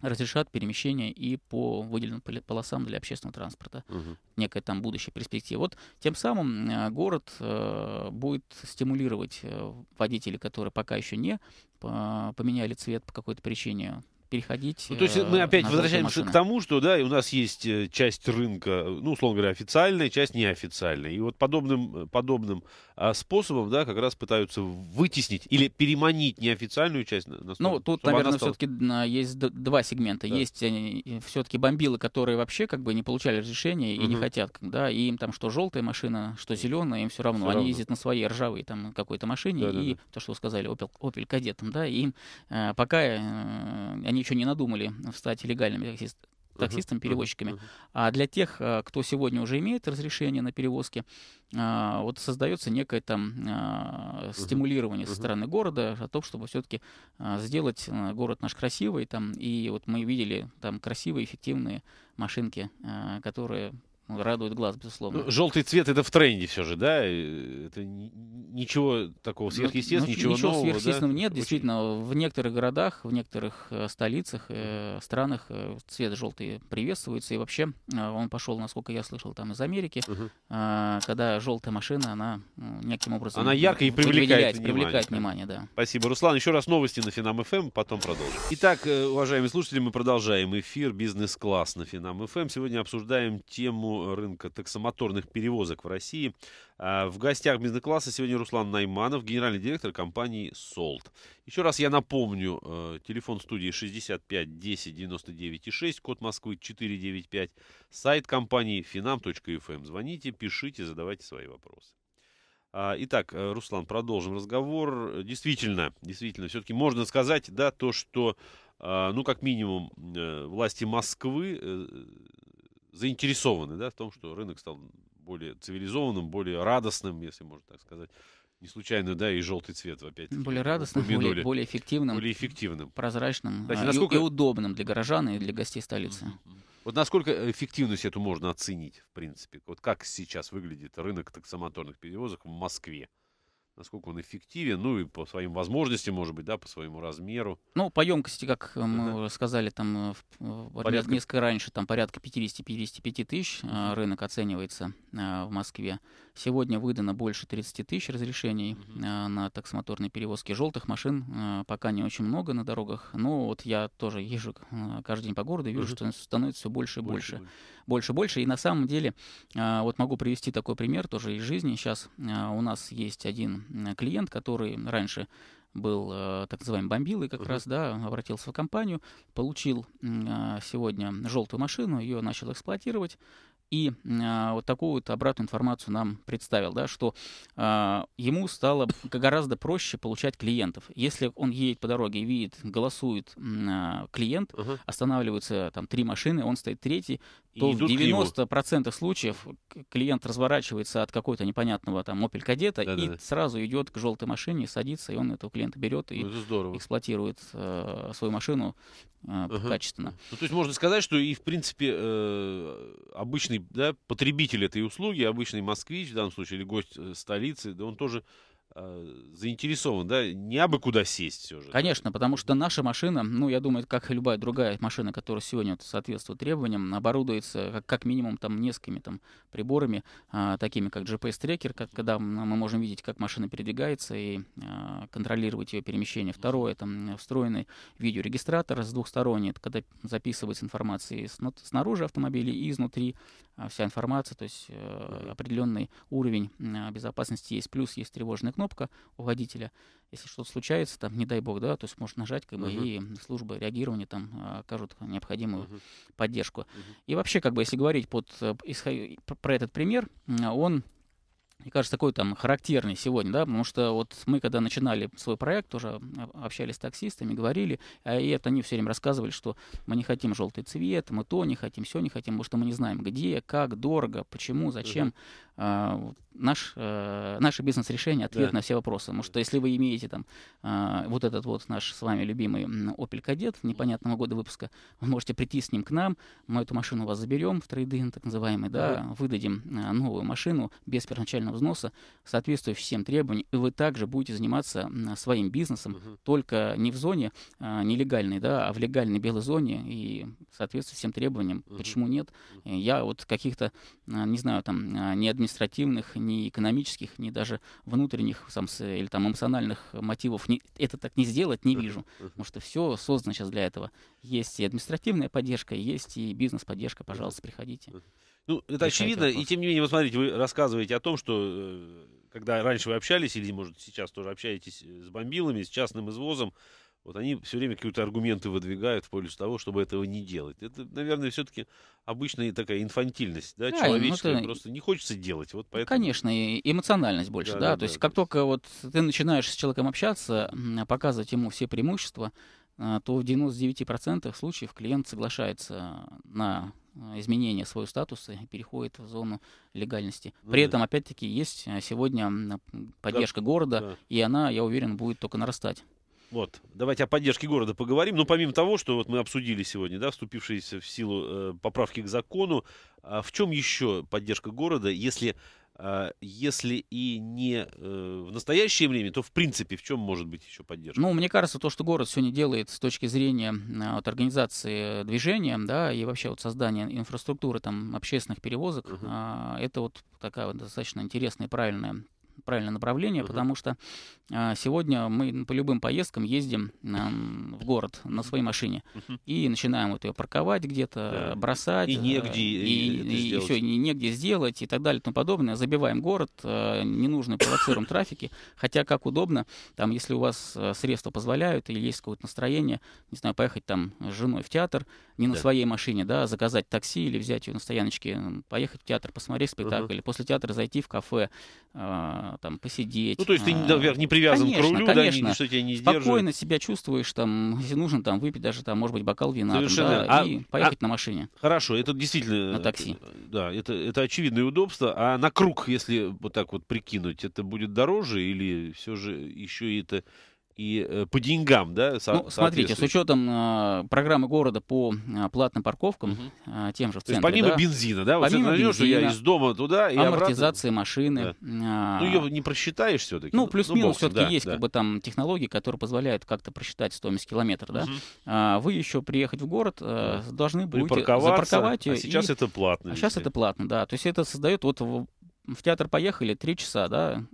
[SPEAKER 2] разрешат перемещение и по выделенным полосам для общественного транспорта. Угу. Некая там будущая перспектива. Вот тем самым э, город э, будет стимулировать э, водителей, которые пока еще не поменяли цвет по какой-то причине переходить. Ну, то есть э, мы опять возвращаемся к
[SPEAKER 1] тому, что да, и у нас есть э, часть рынка, ну, условно говоря, официальная, часть неофициальная. И вот подобным, э, подобным а, способом, да, как раз пытаются вытеснить или переманить неофициальную часть. Настолько, ну, тут, наверное, стала...
[SPEAKER 2] все-таки есть два сегмента. Да. Есть все-таки бомбилы, которые вообще как бы не получали разрешения и угу. не хотят, да, и им там что желтая машина, что зеленая, им все равно. Все Они равно. ездят на своей ржавой там какой-то машине, да, и да, да. то, что вы сказали, Opel, Opel Kadett, да, и им пока они они еще не надумали стать легальными таксист, таксистами, перевозчиками. Uh -huh. Uh -huh. А для тех, э, кто сегодня уже имеет разрешение на перевозки, э, вот создается некое там э, стимулирование uh -huh. со стороны города о том, чтобы все-таки сделать город наш красивый. Там, и вот мы видели там красивые, эффективные машинки, которые ну,
[SPEAKER 1] радует глаз, безусловно. Ну, желтый цвет это в тренде все же, да? Э, это ничего такого ну, сверхъестественного, ну, ничего, ничего нового. сверхъестественного да?
[SPEAKER 2] нет. Очень... Действительно, в некоторых городах, в некоторых э, столицах, э, странах э, цвет желтый приветствуется. И вообще э, он пошел, насколько я слышал, там из Америки, угу. э, когда желтая машина, она ну, неким образом... Она ярко и привлекает внимание. Привлекает внимание, да.
[SPEAKER 1] Спасибо, Руслан. Еще раз новости на Финам ФМ, эм, потом продолжим. Итак, уважаемые слушатели, мы продолжаем эфир «Бизнес-класс» на Финам ФМ. Эм. Сегодня обсуждаем тему рынка таксомоторных перевозок в России. А, в гостях бизнес-класса сегодня Руслан Найманов, генеральный директор компании «Солт». Еще раз я напомню, э, телефон студии 65 10 99 6, код Москвы 495, сайт компании finam.fm. Эм. Звоните, пишите, задавайте свои вопросы. А, итак, э, Руслан, продолжим разговор. Действительно, действительно, все-таки можно сказать, да, то, что, а, ну, как минимум, э, власти Москвы заинтересованы да, в том, что рынок стал более цивилизованным, более радостным, если можно так сказать. Не случайно, да, и желтый цвет опять. Более радостным, более, более эффективным. Более эффективным. Прозрачным Кстати, э, насколько... и, и
[SPEAKER 2] удобным для горожан и для гостей столицы. Вот насколько эффективность
[SPEAKER 1] эту можно оценить, в принципе? Вот как сейчас выглядит рынок таксомоторных перевозок в Москве? насколько он эффективен, ну и по своим возможностям, может быть, да, по своему размеру.
[SPEAKER 2] Ну, по емкости, как э, мы уже сказали, там э, в, э, порядка... несколько раньше, там порядка 50-55 тысяч рынок оценивается в Москве. Сегодня выдано больше 30 тысяч разрешений угу. на таксомоторные перевозки желтых машин. Пока не очень много на дорогах, но вот я тоже езжу каждый день по городу и вижу, угу. что становится все больше и больше. Больше, больше, больше. И на самом деле, вот могу привести такой пример тоже из жизни. Сейчас у нас есть один клиент, который раньше был э, так называемый бомбилой как uh-huh. раз, да, обратился в компанию, получил а, сегодня желтую машину, ее начал эксплуатировать, и э, вот такую вот обратную информацию нам представил, да, что э, ему стало гораздо проще получать клиентов. Если он едет по дороге и видит, голосует э, клиент, uh-huh. останавливаются там три машины, он стоит третий, то в 90% случаев клиент разворачивается от какого-то непонятного там Opel Кадета да, и да. сразу идет к желтой машине, садится, и он этого клиента берет и ну, эксплуатирует э, свою машину э, uh-huh. качественно. Ну, то есть можно
[SPEAKER 1] сказать, что и в принципе э, обычный обычный да, потребитель этой услуги, обычный москвич в данном случае или гость э, столицы, да
[SPEAKER 2] он тоже Э, заинтересован, да, не абы куда сесть все же. Конечно, потому что наша машина, ну, я думаю, как и любая другая машина, которая сегодня вот соответствует требованиям, оборудуется как, как минимум там несколькими там приборами, а, такими как GPS-трекер, когда мы можем видеть, как машина передвигается и а, контролировать ее перемещение. Второе, там встроенный видеорегистратор с двухсторонний, это когда записывается информация и снаружи автомобиля и изнутри а, вся информация, то есть а, определенный уровень а, безопасности есть. Плюс есть тревожные кнопки кнопка у водителя. Если что-то случается, там, не дай бог, да, то есть можно нажать, как бы, uh-huh. и службы реагирования там а, окажут необходимую uh-huh. поддержку. Uh-huh. И вообще, как бы, если говорить под, э, про этот пример, он мне кажется, такой там характерный сегодня, да, потому что вот мы, когда начинали свой проект, тоже общались с таксистами, говорили, а, и это они все время рассказывали, что мы не хотим желтый цвет, мы то не хотим, все не хотим, потому что мы не знаем, где, как, дорого, почему, зачем. Да. наш, э, наше бизнес-решение ответ да. на все вопросы. Потому что если вы имеете там а, вот этот вот наш с вами любимый Opel Кадет непонятного года выпуска, вы можете прийти с ним к нам, мы эту машину у вас заберем в трейдинг, так называемый, да, да. выдадим а, новую машину без первоначального капитального взноса, соответствующий всем требованиям, и вы также будете заниматься своим бизнесом, угу. только не в зоне а, нелегальной, да, а в легальной белой зоне и соответствует всем требованиям. Угу. Почему нет? Я вот каких-то, а, не знаю, там, а, ни административных, ни экономических, ни даже внутренних там, или там эмоциональных мотивов не, это так не сделать не вижу, потому что все создано сейчас для этого. Есть и административная поддержка, есть и бизнес-поддержка, пожалуйста, приходите. Ну, это очевидно, вопрос. и тем
[SPEAKER 1] не менее, вот смотрите, вы рассказываете о том, что э, когда раньше вы общались, или, может, сейчас тоже общаетесь э, с бомбилами, с частным извозом, вот они все время какие-то аргументы выдвигают в пользу того, чтобы этого не делать. Это, наверное, все-таки обычная такая
[SPEAKER 2] инфантильность,
[SPEAKER 1] да, да человеческая, ну, это... просто не хочется делать. Вот ну, поэтому...
[SPEAKER 2] Конечно, и эмоциональность больше, да. да, да то да, есть, да, как да. только вот ты начинаешь с человеком общаться, показывать ему все преимущества, а, то в 99% случаев клиент соглашается на а, изменение своего статуса и переходит в зону легальности. Ну При да. этом, опять-таки, есть а, сегодня поддержка да. города, да. и она, я уверен, будет только нарастать. Вот, давайте о
[SPEAKER 1] поддержке города поговорим. Ну, помимо того, что вот мы обсудили сегодня, да, вступившиеся в силу э, поправки к закону, а в чем еще поддержка города, если, э, если и не э, в настоящее время, то в принципе в чем может быть еще поддержка? Ну, мне
[SPEAKER 2] кажется, то, что город сегодня делает с точки зрения а, вот, организации движения, да, и вообще вот создания инфраструктуры там общественных перевозок, uh-huh. э, это вот такая вот достаточно интересная и правильная правильное направление, угу. потому что а, сегодня мы по любым поездкам ездим а, в город на своей машине угу. и начинаем вот ее парковать где-то, да. бросать. И э, негде и, и, и все, и негде сделать и так далее и тому подобное. Забиваем город, а, э, ненужно провоцируем трафики, хотя как удобно, там, если у вас э, средства позволяют или есть какое-то настроение, не знаю, поехать там с женой в театр, не да. на своей машине, да, заказать такси или взять ее на стояночке, поехать в театр, посмотреть спектакль, угу. после театра зайти в кафе, э, а, там посидеть. Ну, то есть ты, а, наверное, не привязан конечно, к рулю, конечно. да, ничто тебя не сдерживает. Спокойно себя чувствуешь, там, если нужно, там, выпить даже, там, может быть, бокал вина, Совершенно. Там, да, а, и а поехать а, на машине. Хорошо, это действительно... На такси.
[SPEAKER 1] Да, это, это очевидное удобство. А на круг, если вот так вот прикинуть, это будет дороже или все же еще это и э, по деньгам, да? Со- ну, смотрите, с
[SPEAKER 2] учетом э, а, программы города по э, платным парковкам, угу. э, тем же в центре. То есть помимо да? бензина, да? Вот помимо бензина, что я из
[SPEAKER 1] дома туда и амортизации
[SPEAKER 2] обратно... машины. Да. Ну, ее не просчитаешь все-таки. Ну, ну, плюс-минус ну, все-таки да, есть да. как бы там технологии, которые позволяют как-то просчитать стоимость километра, да? Угу. А, вы еще приехать в город э, должны будете запарковать ее. А сейчас и... это платно. А сейчас это платно, да. То есть это создает вот в театр поехали, три часа, да,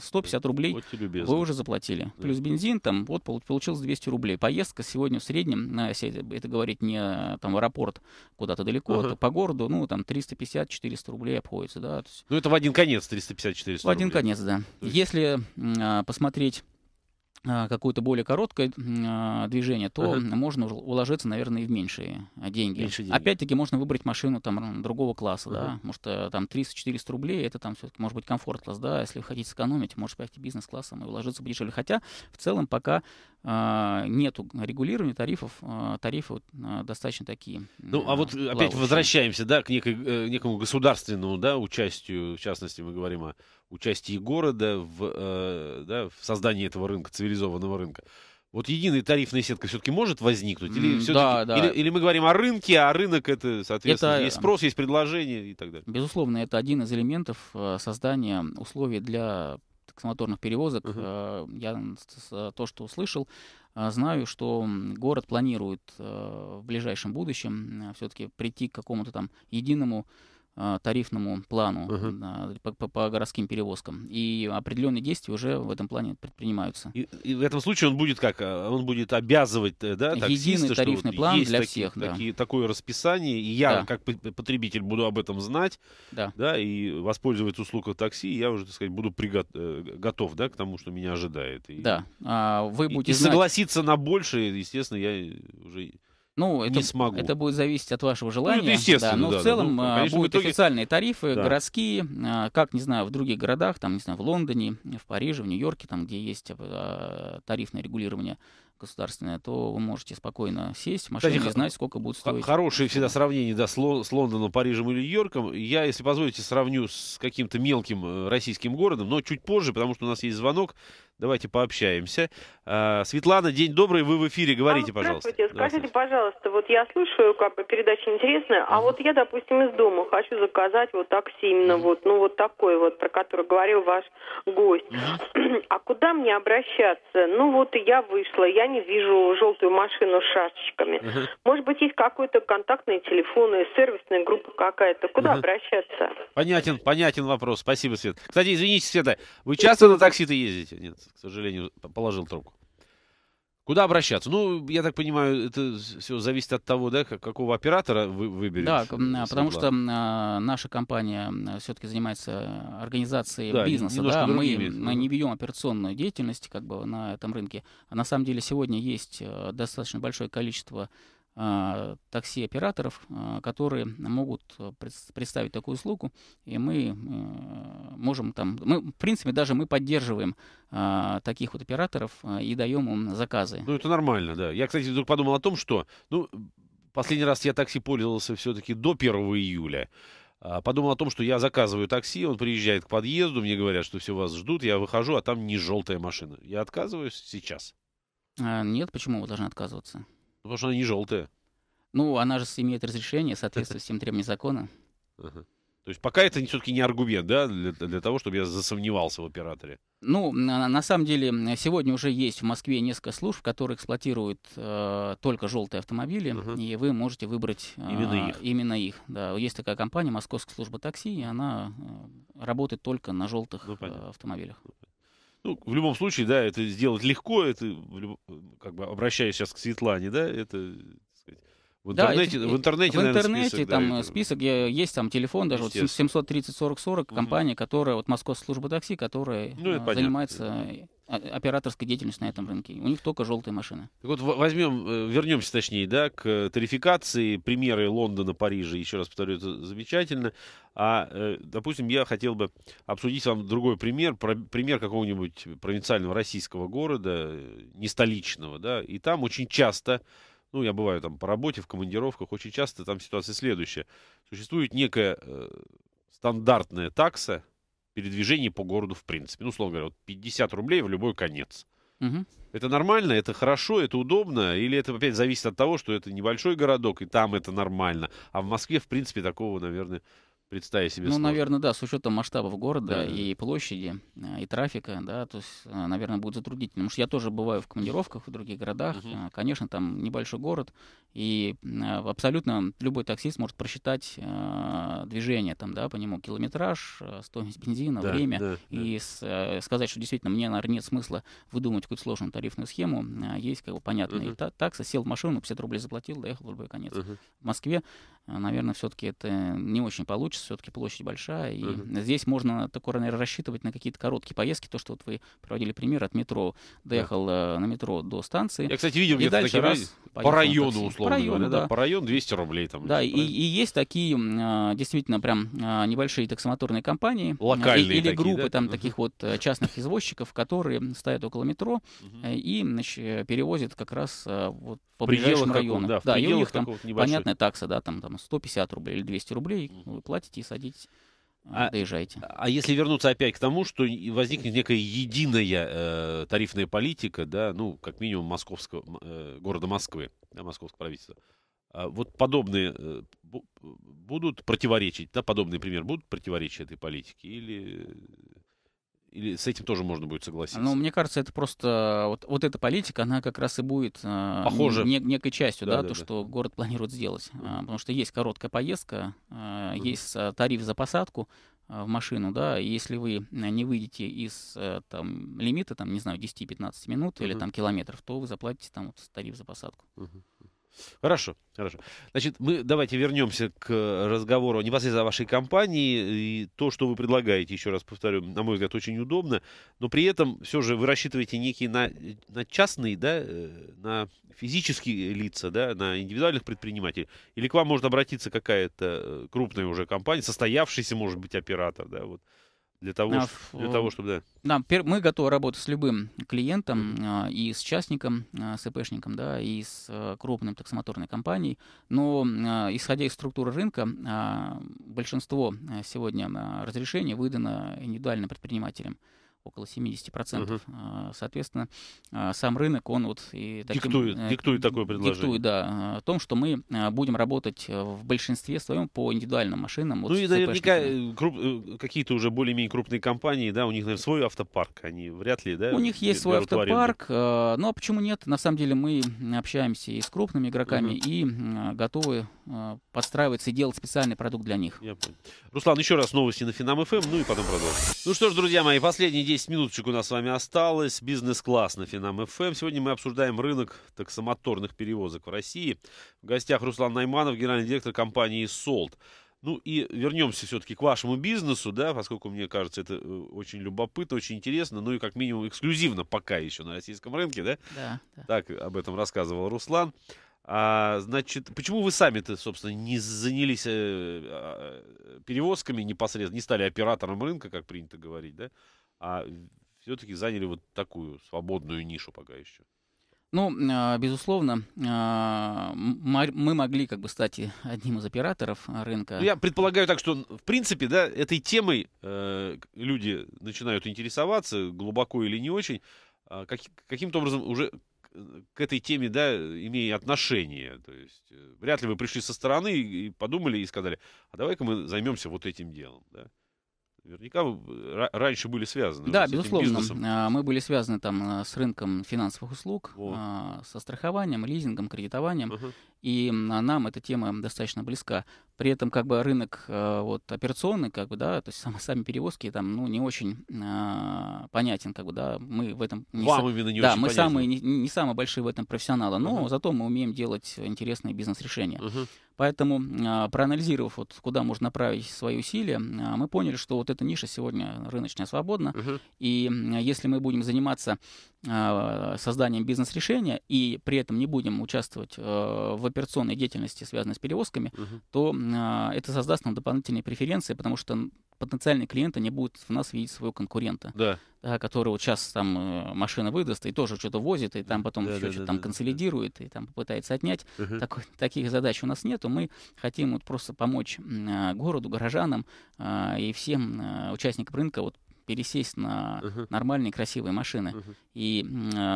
[SPEAKER 2] 150 э, э, рублей вы уже заплатили. Да. Плюс бензин, там, вот получилось 200 рублей. Поездка сегодня в среднем, э, это говорить не там в аэропорт куда-то далеко, ага. то по городу, ну, там 350-400 рублей обходится, да.
[SPEAKER 1] Ну, это в один конец 350-400 В один конец, да. есть...
[SPEAKER 2] Если э, посмотреть а, какое-то более короткое а, движение, то ага. можно уложиться, наверное, и в меньшие а, деньги. Меньше деньги. Опять-таки можно выбрать машину там другого класса, ага. да, потому что там 300-400 рублей, это там все-таки может быть комфорт-класс, да, если вы хотите сэкономить, может пойти бизнес-классом и уложиться подешевле. Хотя в целом пока э, нету регулирования тарифов, э, тарифы э, достаточно такие. Ну, а вот э, плавающие. опять
[SPEAKER 1] возвращаемся, да, к некой, э, некому государственному, да, участию, в частности, мы говорим о участии города в, э, да, в создании этого рынка, цивилизованного рынка. Вот единая тарифная сетка все-таки
[SPEAKER 2] может возникнуть? Или, все да, да. Или,
[SPEAKER 1] или мы говорим о рынке, а рынок это, соответственно, это, есть э, спрос,
[SPEAKER 2] есть предложение и так далее? Безусловно, это один из элементов э, создания условий для таксомоторных перевозок. Угу. Я то, что услышал, знаю, что город планирует в ближайшем будущем все-таки прийти к какому-то там единому а, тарифному плану uh по, по, по городским перевозкам. И определенные действия уже в этом плане предпринимаются. И, и в этом случае он будет
[SPEAKER 1] как? А, он будет обязывать э, да, таксиста, Единый тарифный вот план для такие, всех. Да. Такие, такое расписание, и я да. как потребитель буду об этом знать, да. Да, и воспользоваться услугой такси, я уже, так сказать, буду приго- э, готов да, к тому, что меня ожидает. И, да. А, вы будете и, знать... и согласиться на большее, естественно,
[SPEAKER 2] я уже ну, это, не смогу. Это будет зависеть от вашего желания. Ну, это естественно, да. Но ну, да, в целом да, ну, конечно, будут итоге... официальные тарифы, да. городские, а, как, не знаю, в других городах, там, не знаю, в Лондоне, в Париже, в Нью-Йорке, там, где есть а, тарифное регулирование государственная, то вы можете спокойно сесть в машину Кстати, и знать, сколько будет стоить.
[SPEAKER 1] Хорошее всегда сравнение да, с, Лон- Лондоном, Парижем или Нью-Йорком. Я, если позволите, сравню с каким-то мелким э, российским городом, но чуть позже, потому что у нас есть звонок. Давайте пообщаемся. А, Светлана, день добрый, вы в эфире, говорите, а, пожалуйста. Скажите,
[SPEAKER 2] пожалуйста, вот я слушаю, как бы передача интересная, а вот я, допустим, из дома хочу заказать вот такси именно вот, ну вот такой вот, про который говорил ваш гость. А куда мне обращаться? Ну вот я вышла, я не вижу желтую машину с шашечками. uh Может быть, есть какой-то контактные телефоны, сервисная группа какая-то. Куда uh обращаться?
[SPEAKER 1] Понятен, понятен вопрос. Спасибо, Свет. Кстати, извините, Света, вы часто на такси-то ездите? Нет, к сожалению, положил трубку. Куда обращаться? Ну, я так понимаю, это все зависит от того, да, какого оператора вы выберете. Да, э, э, потому что э,
[SPEAKER 2] наша компания э, все-таки занимается организацией да, бизнеса. Да, другими. мы, мы не ведем операционную деятельность как бы на этом рынке. А на самом деле сегодня есть достаточно большое количество а, такси-операторов, а, которые могут э, представить такую услугу, и мы э, можем там, мы, в принципе, даже мы поддерживаем а, таких вот операторов и даем им заказы. Ну, это нормально, да. Я,
[SPEAKER 1] кстати, вдруг подумал о том, что, ну, последний раз я такси пользовался все-таки до 1 июля. Подумал о том, что я заказываю такси, он приезжает к подъезду, мне говорят, что все вас ждут, я
[SPEAKER 2] выхожу, а там не желтая машина. Я отказываюсь сейчас. нет, почему вы должны отказываться? Потому что она не желтая. Ну, она же имеет разрешение, соответствует всем требованиям закона.
[SPEAKER 1] То есть пока это все-таки не аргумент, да, для, для того, чтобы я засомневался в операторе.
[SPEAKER 2] Ну, на, на самом деле, сегодня уже есть в Москве несколько служб, которые эксплуатируют э, только желтые автомобили, uh-huh. и вы можете выбрать э, именно их. Именно их да. Есть такая компания Московская служба такси, и она э, работает только на желтых ну, э, автомобилях. Ну,
[SPEAKER 1] ну, в любом случае, да, это сделать легко, это, э, как бы, обращаюсь сейчас к
[SPEAKER 2] Светлане, да, это в интернете, да, в интернете, в интернете список, там да, э, список я, есть, там телефон даже вот 730 40 40 угу. компания, которая вот Московская служба такси, которая ну, а, занимается э, операторской деятельностью на этом рынке. У них только желтые машины.
[SPEAKER 1] Так вот возьмем, вернемся точнее, да, к тарификации, примеры Лондона, Парижа, еще раз повторю, это замечательно. А, допустим, я хотел бы обсудить вам другой пример, про, пример какого-нибудь провинциального российского города, не столичного, да, и там очень часто ну, я бываю там по работе, в командировках, очень часто там ситуация следующая. Существует некая э, стандартная такса передвижения по городу в принципе. Ну, условно говоря, вот 50 рублей в любой конец. Угу. Это нормально, это хорошо, это удобно, или это опять зависит от того, что это небольшой городок, и там это нормально. А в Москве, в принципе, такого, наверное,
[SPEAKER 2] представить себе Ну, сложно. наверное, да, с учетом масштабов города да. и площади, э, и трафика, да, то есть, э, наверное, будет затруднительно. Потому что я тоже бываю в командировках в других городах. Угу. Конечно, там небольшой город, и а, абсолютно любой таксист может просчитать э, движение там, да, по нему километраж, а, стоимость бензина, да, время, да, и да. С, э, сказать, что действительно мне, наверное, нет смысла выдумывать какую-то сложную тарифную схему. Есть как бы понятная uh-huh. та- такса, сел в машину, 50 рублей заплатил, доехал в любой конец. Uh-huh. В Москве, наверное, все-таки это не очень получится, все-таки площадь большая, и uh-huh. здесь можно такое, наверное, рассчитывать на какие-то короткие поездки, то, что вот вы проводили пример от метро, доехал uh-huh. на метро до станции. Я, кстати, видел где-то такие раз, по району, условно по району, говоря, да. да. По району 200 рублей там. Да, типа, и, и есть такие а, действительно прям а, небольшие таксомоторные компании. Э, Локальные Или такие, группы да? там uh-huh. таких вот э, частных извозчиков, которые стоят около метро uh-huh. и значит, перевозят как раз вот по ближайшим районам. Да, да и у них там небольшой. понятная такса, да, там, там 150 рублей или 200 рублей. Uh-huh. Вы ну, платите и садитесь а, доезжайте. А если вернуться опять к тому, что возникнет некая
[SPEAKER 1] единая э, тарифная политика, да, ну, как минимум, московского, э, города Москвы, да, московского правительства, а вот подобные э, будут противоречить, да, подобный пример, будут противоречить этой политике или или с этим тоже можно будет согласиться? Ну,
[SPEAKER 2] мне кажется, это просто... Вот, вот эта политика, она как раз и будет э, Похоже. Не, некой частью, да, да, да то, да. что город планирует сделать. Mm. Э, потому что есть короткая поездка, э, mm. есть э, тариф за посадку э, в машину, да, и если вы не выйдете из э, там, лимита, там, не знаю, 10-15 минут mm-hmm. или там километров, то вы заплатите там вот, тариф за посадку. Mm-hmm.
[SPEAKER 1] Хорошо, хорошо. Значит, мы давайте вернемся к разговору непосредственно о вашей компании. И то, что вы предлагаете, еще раз повторю, на мой взгляд, очень удобно. Но при этом все же вы рассчитываете некие на, на частные, да, э, на физические лица, да, на индивидуальных предпринимателей. Или к вам может обратиться какая-то э, крупная уже компания, состоявшийся, может быть, оператор, да, вот. Для того, а, для в, того э, чтобы,
[SPEAKER 2] да. Да, мы готовы работать с любым клиентом, а, и с частником, а, с ИПшником, да, и с а, э, крупным таксомоторной компанией. Но, а, исходя из структуры рынка, а, большинство э, сегодня а, разрешений выдано индивидуально предпринимателям около 70%. Угу. А, соответственно, а, сам рынок, он вот... И таким, диктует, э, диктует такое предложение. Диктует, да. А, о том, что мы будем работать э, в большинстве своем по индивидуальным машинам. Вот ну и наверняка
[SPEAKER 1] э, круп, какие-то уже более-менее крупные компании, да, у них, наверное, свой автопарк, они вряд ли, да? У них есть свой автопарк,
[SPEAKER 2] но ну, почему нет? На самом деле мы общаемся и с крупными игроками, угу. и готовы Э, подстраиваться и делать специальный продукт для них. Я понял.
[SPEAKER 1] Руслан, еще раз новости на Финам ФМ, эм, ну и потом продолжим. Ну что ж, друзья мои, последние
[SPEAKER 2] 10 минуточек
[SPEAKER 1] у нас с вами осталось. Бизнес-класс на Финам ФМ. Эм. Сегодня мы обсуждаем рынок таксомоторных перевозок в России. В гостях Руслан Найманов, генеральный директор компании «Солт». Ну и вернемся все-таки к вашему бизнесу, да, поскольку мне кажется, это э, очень любопытно, очень интересно, ну и как минимум эксклюзивно пока еще на российском рынке, да? Да. да. Так об этом рассказывал Руслан. А, значит, почему вы сами-то, собственно, не занялись э, а, перевозками непосредственно, не стали оператором рынка, как принято говорить, да? А все-таки заняли вот такую свободную нишу пока еще.
[SPEAKER 2] Ну, а, безусловно, а, мы могли как бы стать одним из операторов рынка. Ну, я
[SPEAKER 1] предполагаю так, что, в принципе, да, этой темой э, люди начинают интересоваться, глубоко или не очень, каким-то образом уже Э, к этой теме, да, имея отношение. То есть э, вряд ли вы пришли со стороны и подумали и сказали, а давай-ка мы займемся вот этим делом, да. Наверняка раньше были связаны. Да, безусловно. Бизнесом.
[SPEAKER 2] А, мы были связаны там э, с рынком финансовых услуг, вот. А, со страхованием, лизингом, кредитованием. Угу. И а, нам эта тема достаточно близка. При этом как бы рынок э, вот операционный, как бы, да, то есть сам, сами перевозки там, ну, не очень э, понятен, как бы, да, мы в этом... Не Вам со... именно не Да, мы понятен. самые, не, не самые большие в этом профессионалы, но uh-huh. зато мы умеем делать интересные бизнес-решения. Uh-huh. Поэтому, а, проанализировав, вот, куда можно направить свои усилия, а, мы поняли, что вот эта ниша сегодня рыночная свободна. Uh-huh. И если мы будем заниматься созданием бизнес-решения и при этом не будем участвовать э, в операционной деятельности, связанной с перевозками, uh-huh. то а, это создаст нам дополнительные преференции, потому что потенциальные клиенты не будут в нас видеть своего конкурента, да. Да, который вот сейчас там э, машина выдаст и тоже что-то возит, и там потом да, еще да, что-то да, там да, консолидирует, да. и там попытается отнять. Угу. Так, таких задач у нас нету. Мы хотим вот просто помочь а, городу, горожанам а, и всем участникам рынка вот пересесть на угу. нормальные красивые машины. Угу. И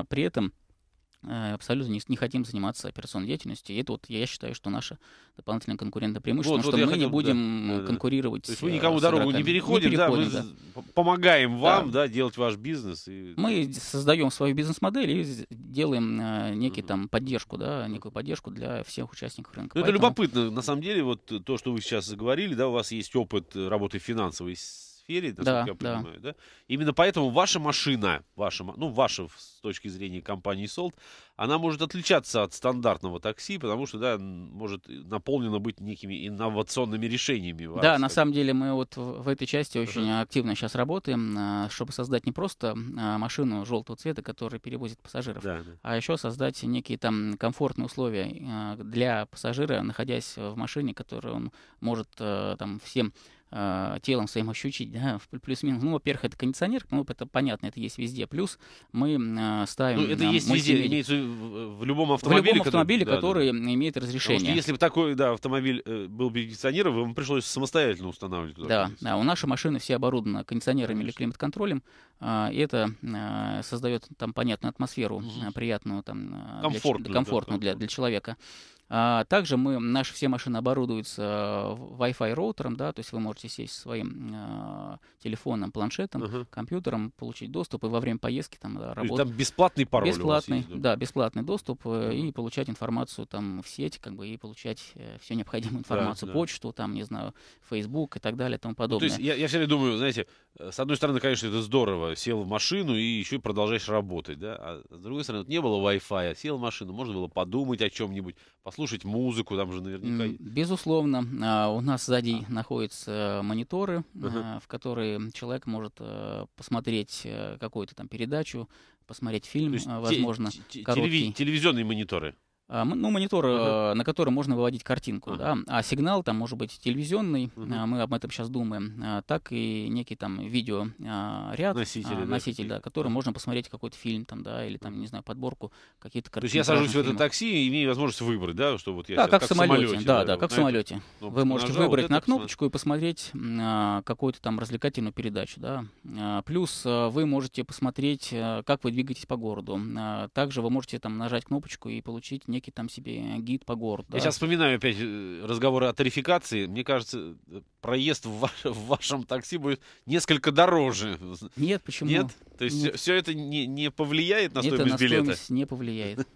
[SPEAKER 2] при этом Э, абсолютно не, не хотим заниматься операционной деятельностью. И это вот я считаю, что наше дополнительное конкурентное преимущество, вот, что вот мы хотел, не будем э, да, конкурировать. То есть вы э, никому дорогу не переходим, не переходим да,
[SPEAKER 1] мы да. помогаем вам да. Да, делать ваш бизнес.
[SPEAKER 2] И... Мы создаем свою бизнес-модель и делаем некий угу. там поддержку, да, некую поддержку для всех участников рынка. Ну, Поэтому... Это
[SPEAKER 1] любопытно, на самом деле, вот то, что вы сейчас заговорили, да, у вас есть опыт работы в финансовой сфере, насколько да, я понимаю, да. да? Именно поэтому ваша машина, ваша, ну, ваша с точки зрения компании Солт, она может отличаться от стандартного такси, потому что, да, может наполнена быть некими инновационными решениями. Да, сказать. на
[SPEAKER 2] самом деле мы вот в этой части очень uh-huh. активно сейчас работаем, а, чтобы создать не просто а, машину желтого цвета, которая перевозит пассажиров, да, да. а еще создать некие там комфортные условия а, для пассажира, находясь в машине, которую он может там всем э, телом своим ощутить, да, плюс-минус. Ну, во-первых, это кондиционер, ну, это понятно, это есть везде. Плюс мы э, ставим... Ну, это э, есть везде, имеется в любом автомобиле. В любом автомобиле, который, да, который да. имеет разрешение. что если бы
[SPEAKER 1] такой, да, автомобиль э, был бы кондиционером, вам пришлось самостоятельно устанавливать. Туда да,
[SPEAKER 2] да, у нашей машины все оборудованы кондиционерами Конечно. или климат-контролем, э, и это э, создает там понятную атмосферу, э, приятную, там, комфортную для, комфортную да, для, для человека. А, также мы, наши все машины оборудуются э, Wi-Fi роутером, да, то есть вы можете сесть своим а, телефоном, планшетом, uh-huh. компьютером, получить доступ и во время поездки там да, работать. Там бесплатный пароль бесплатный, есть, да? да, бесплатный доступ uh-huh. и получать информацию там в сеть, как бы и получать э, всю необходимую информацию, да, да. почту, там, не знаю, Facebook и так далее, и тому подобное. Ну, то есть я,
[SPEAKER 1] я всегда думаю, знаете, э, с одной стороны, конечно, это здорово, сел в машину и еще продолжаешь работать, да, а с другой стороны, вот не было Wi-Fi, а сел в машину, можно было подумать о чем-нибудь, послушать слушать музыку, там же
[SPEAKER 2] наверняка... Безусловно. А, у нас сзади а. находятся мониторы, uh-huh. в которые человек может э, посмотреть э, какую-то там передачу, посмотреть фильм, э, возможно, те- короткий.
[SPEAKER 1] Телевизионные мониторы?
[SPEAKER 2] А, ну, монитор, uh-huh. на котором можно выводить картинку, uh-huh. да, а сигнал там может быть телевизионный, uh-huh. мы об этом сейчас думаем, а, так и некий там видеоряд, носитель, носитель да, который uh-huh. можно посмотреть какой-то фильм там, да, или там, не знаю, подборку какие-то картинки. То есть я сажусь фильмов. в это
[SPEAKER 1] такси и имею возможность выбрать, да, что вот я... Да, сейчас, как, как в самолете, самолете да, да, да как в самолете. Ну, вы можете нажал, выбрать вот на кнопочку и
[SPEAKER 2] посмотреть а, какую-то там развлекательную передачу, да. плюс э, вы можете посмотреть, э, как вы двигаетесь по городу. также вы можете там нажать кнопочку и получить некий там себе гид по городу. Я да. сейчас
[SPEAKER 1] вспоминаю опять э, разговоры о тарификации. Мне кажется, э, проезд в, ваш, в вашем такси будет несколько дороже. Нет, почему? Нет? То есть Нет. все это не, не повлияет на стоимость это на билета? Стоимость
[SPEAKER 2] не повлияет.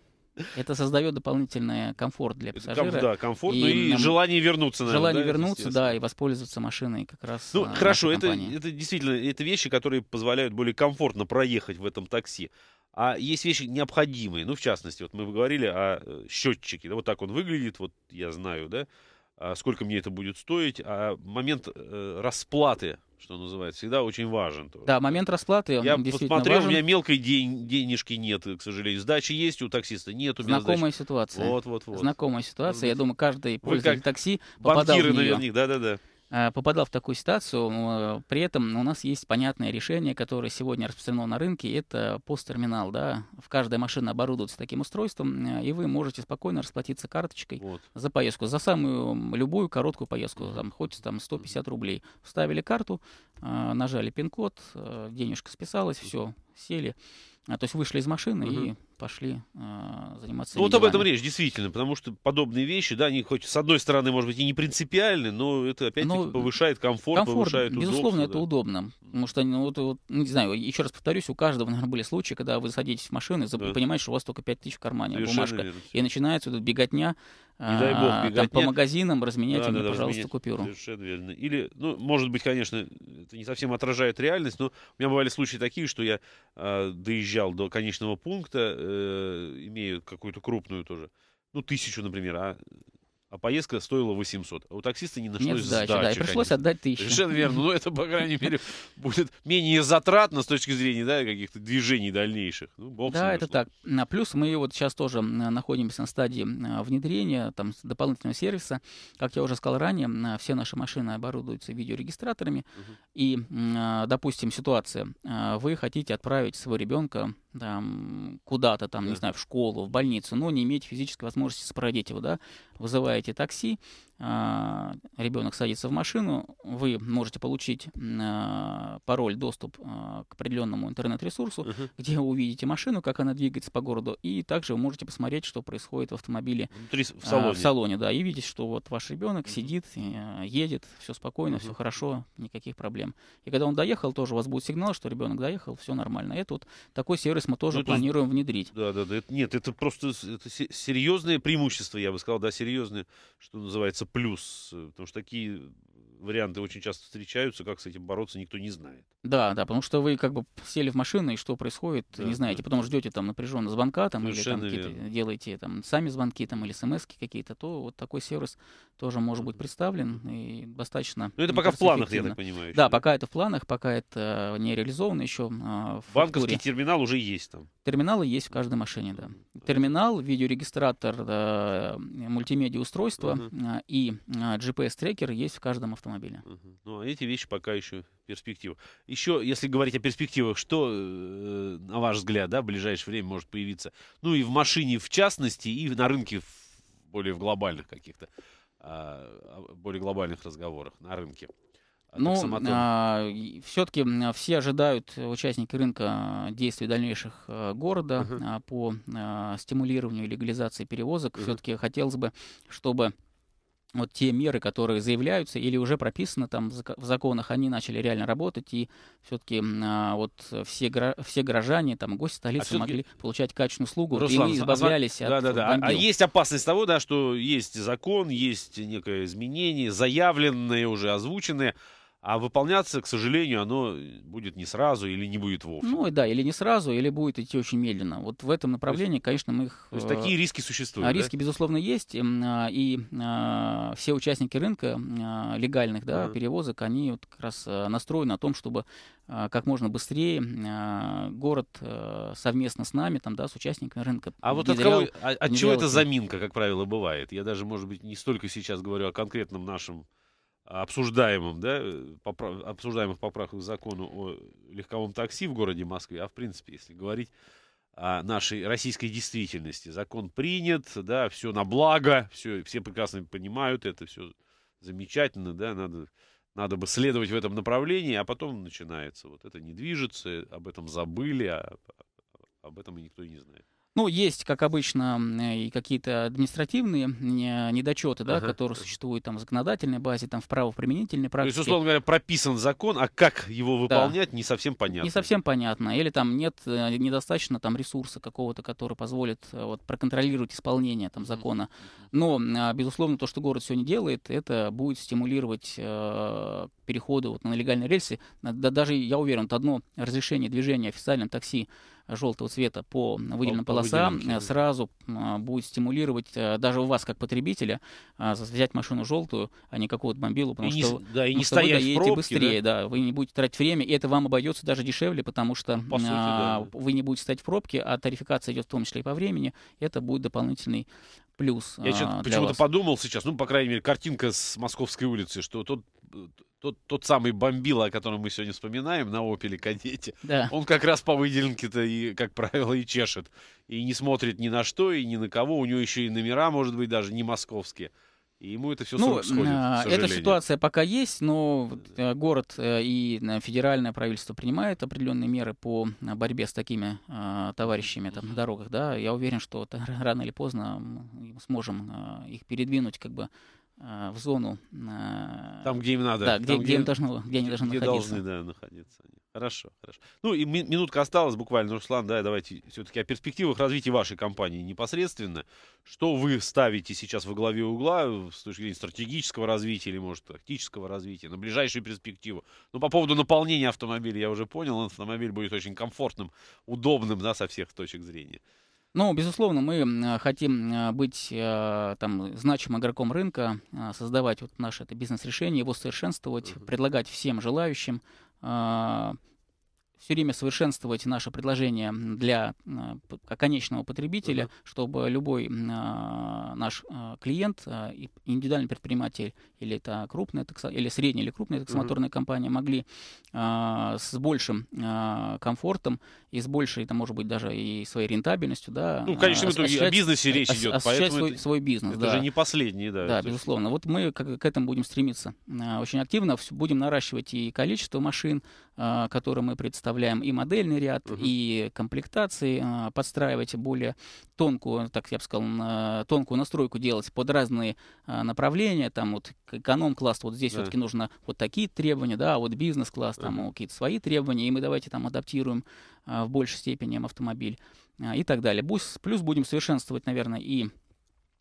[SPEAKER 2] Это создает дополнительный комфорт для пассажира. Да, комфорт, и, ну и желание вернуться. Наверное, желание да, вернуться, да, и воспользоваться машиной как раз. Ну, а, хорошо, это, это
[SPEAKER 1] действительно, это вещи, которые позволяют более комфортно проехать в этом такси а есть вещи необходимые. Ну, в частности, вот мы говорили о э, счетчике. Да, вот так он выглядит, вот я знаю, да, а сколько мне это будет стоить. А момент э, расплаты, что называется, всегда очень важен. Тоже.
[SPEAKER 2] Да, момент расплаты Я посмотрел, важен. у меня
[SPEAKER 1] мелкой день, денежки нет, к сожалению. Сдачи есть, у таксиста нет. У меня Знакомая сдачи... ситуация. Вот, вот, вот.
[SPEAKER 2] Знакомая ситуация. Вы, я думаю, каждый пользователь такси попадал в нее. Наверняка, да-да-да. Э, попадал в такую ситуацию. Э, при этом у нас есть понятное решение, которое сегодня распространено на рынке. Это посттерминал. Да? В каждой машине оборудуется таким устройством, э, и вы можете спокойно расплатиться карточкой вот. за поездку. За самую любую короткую поездку. Там, хоть там 150 рублей. Вставили карту, нажали пин-код, денежка списалась, все, сели. А, то есть вышли из машины угу. и пошли э, заниматься. Ну, вот об этом речь,
[SPEAKER 1] действительно, потому что подобные вещи, да, они хоть с одной стороны, может быть, и не принципиальны, но это опять-таки но ну, повышает комфорт, комфорт повышает удобство. Безусловно, да. это
[SPEAKER 2] удобно. Потому что, ну, вот, вот, ну, не знаю, еще раз повторюсь, у каждого, наверное, были случаи, когда вы садитесь в машину и да. понимаете, что у вас только 5 тысяч в кармане, Совершенно бумажка. Верно. И начинается вот беготня, не дай бог а, бегать. Там по магазинам разменять да, мне, да, пожалуйста, разменять. купюру. Совершенно верно.
[SPEAKER 1] Или, ну, может быть, конечно, это не совсем отражает реальность, но у меня бывали случаи такие, что я э, доезжал до конечного пункта, э, имея какую-то крупную тоже, ну, тысячу, например, а а поездка стоила 800. А у таксиста не нашлось сдачи. сдачи да, и пришлось конечно. отдать тысячу. Совершенно верно. Но ну, это, по крайней мере, будет менее затратно с точки зрения да, каких-то движений дальнейших. Ну, бог да,
[SPEAKER 2] это так. На Плюс мы вот сейчас тоже находимся на стадии а, внедрения там, дополнительного сервиса. Как я уже сказал ранее, все наши машины оборудуются видеорегистраторами. Угу. И, а, допустим, ситуация. А, вы хотите отправить своего ребенка там, куда-то, там, да. не знаю, в школу, в больницу, но не иметь физической возможности сопроводить его, да, вызывая вызываете такси, а, ребенок садится в машину, вы можете получить а, пароль, доступ а, к определенному интернет-ресурсу, uh -huh. где вы увидите машину, как она двигается по городу, и также вы можете посмотреть, что происходит в автомобиле Внутри, в, салоне. в салоне, да, и видеть, что вот ваш ребенок сидит, э, едет, все спокойно, uh -huh. все хорошо, никаких проблем. И когда он доехал, тоже у вас будет сигнал, что ребенок доехал, все нормально. Это вот такой сервис мы тоже ну, планируем
[SPEAKER 1] внедрить. Да, да, да. Это, нет, это просто это серьезное преимущество, я бы сказал, да, серьезное, что называется плюс, э, потому что такие варианты очень часто встречаются, как с этим бороться, никто не знает.
[SPEAKER 2] Да, да, потому что вы как бы сели в машину, и что происходит, да, не знаете, да. потом ждете там напряженно звонка, там, Совершенно или там, делаете там сами звонки, там, или смс какие-то, то вот такой сервис тоже может быть представлен, и достаточно... Ну, это пока кажется, в планах, эффективно. я так понимаю. Да, да, пока это в планах, пока это не реализовано еще а, в Банковский фактуре. терминал уже есть там. Терминалы есть в каждой машине, да. Терминал, видеорегистратор, э, мультимедиа-устройство uh-huh. и а, GPS-трекер есть в каждом автомобиле автомобиля. Угу.
[SPEAKER 1] Ну, а эти вещи пока еще перспектива. Еще, если говорить о перспективах, что, э, на ваш взгляд, да, в ближайшее время может появиться? Ну, и в машине в частности, и на рынке в, более в глобальных каких-то, э, более глобальных разговорах на рынке.
[SPEAKER 2] А ну, а, все-таки все ожидают э, участники рынка э, действий дальнейших города uh-huh. по а, стимулированию легализации перевозок. Uh-huh. Все-таки хотелось бы, чтобы вот те меры, которые заявляются или уже прописаны там в законах, они начали реально работать, и все-таки а, вот все, все горожане, там, гости столицы а могли получать качественную услугу, Руслан, и мы а а избавлялись а, от да, да, да. А, бомбил. А есть
[SPEAKER 1] опасность того, да, что есть закон, есть некое изменение, заявленные уже, озвученные, а выполняться, к сожалению, оно будет не сразу или не будет вовсе. Ну
[SPEAKER 2] и да, или не сразу, или будет идти очень медленно. Вот в этом направлении, есть, конечно, мы их... То есть такие э, риски существуют, а, Риски, да? безусловно, есть. Эм, а, и, и а, все участники рынка легальных да, uh перевозок, они вот как раз э, настроены на том, чтобы как можно быстрее город э, совместно с нами, там, да, с участниками рынка. А вот от, кого, от чего эта заминка,
[SPEAKER 1] как правило, бывает? Я даже, может быть, не столько сейчас говорю о конкретном нашем обсуждаемом, да, э, поправ, обсуждаемых поправках к закону о легковом такси в городе Москве, а в принципе, если говорить о нашей российской действительности, закон принят, да, все на благо, все, все прекрасно понимают это, все замечательно, да, надо, надо бы следовать в этом направлении, а потом начинается вот это не движется, об этом забыли, а, а об этом никто и не знает.
[SPEAKER 2] Ну, есть, как обычно, э, и какие-то административные э, недочеты, да, ага. которые существуют там в законодательной базе, там в правоприменительной практике. То есть, условно
[SPEAKER 1] говоря, прописан закон, а как его выполнять, да. не совсем понятно. Не
[SPEAKER 2] совсем понятно. Или там нет, э, недостаточно там ресурса какого-то, который позволит вот, проконтролировать исполнение там закона. Но, а, безусловно, то, что город сегодня делает, это будет стимулировать э, переходы вот, на легальные рельсы. Да, даже, я уверен, вот одно разрешение движения официальным такси желтого цвета по выделенным по, полосам по выделенным. сразу а, будет стимулировать э, даже у вас, как потребителя, а, взять машину желтую, а не какого-то бомбилу, потому и что, не, да, и не что вы доедете пробке, быстрее, да? да, вы не будете тратить время, и это вам обойдется даже дешевле, потому что ну, по сути, а, да. вы не будете стоять в пробке, а тарификация идет в том числе и по времени, это будет дополнительный плюс. Я а, почему-то
[SPEAKER 1] подумал сейчас, ну, по крайней мере, картинка с Московской улицы, что тут тот, тот самый бомбила, о котором мы сегодня вспоминаем на «Опеле Кадете», да. он как раз по выделенке-то, и, как правило, и чешет. И не смотрит ни на что, и ни на кого. У него еще и номера, может быть, даже не московские. И ему это все ну, сходит, а, Эта
[SPEAKER 2] ситуация пока есть, но э, город э, и э, федеральное правительство принимает определенные меры по борьбе с такими товарищами там, на дорогах. Да? Я уверен, что рано или поздно мы сможем их передвинуть как бы Э, в зону. Э, там, где им надо. Да, где, там, где, им должно, где они должны где находиться. должны
[SPEAKER 1] да, находиться. Хорошо, хорошо.
[SPEAKER 2] Ну и минутка осталась
[SPEAKER 1] буквально, Руслан, да, давайте все-таки о перспективах развития вашей компании непосредственно. Что вы ставите сейчас во главе угла э, с точки зрения стратегического развития или, может, тактического развития на ближайшую перспективу? Ну, по поводу наполнения автомобиля я уже понял, автомобиль будет очень комфортным, удобным, да, со всех точек зрения.
[SPEAKER 2] Ну, безусловно, мы хотим э, быть э, там, значимым игроком рынка, э, создавать вот наше это бизнес-решение, его совершенствовать, предлагать всем желающим все время совершенствовать наше предложение для э, конечного потребителя, uh-huh. чтобы любой а, наш а, клиент, а, индивидуальный предприниматель или это крупная такса, или средняя или крупная таксомоторная uh-huh. компания могли с большим комфортом и с большей, там, может быть, даже и своей рентабельностью, да. Ну, конечно, о э, бизнесе речь идет, поэтому свой, это, свой бизнес. Это да. же не последний, да. Да, безусловно. Есть. Вот мы к, к этому будем стремиться э, очень активно, будем наращивать и количество машин, а, который мы представляем, и модельный ряд, uh-huh. и комплектации, а, подстраивать более тонкую, так я бы сказал, тонкую настройку делать под разные а, направления, там вот эконом-класс, вот здесь да. все-таки нужно вот такие требования, да, а вот бизнес-класс, там uh-huh. какие-то свои требования, и мы давайте там адаптируем в большей степени автомобиль и так далее. Плюс будем совершенствовать, наверное, и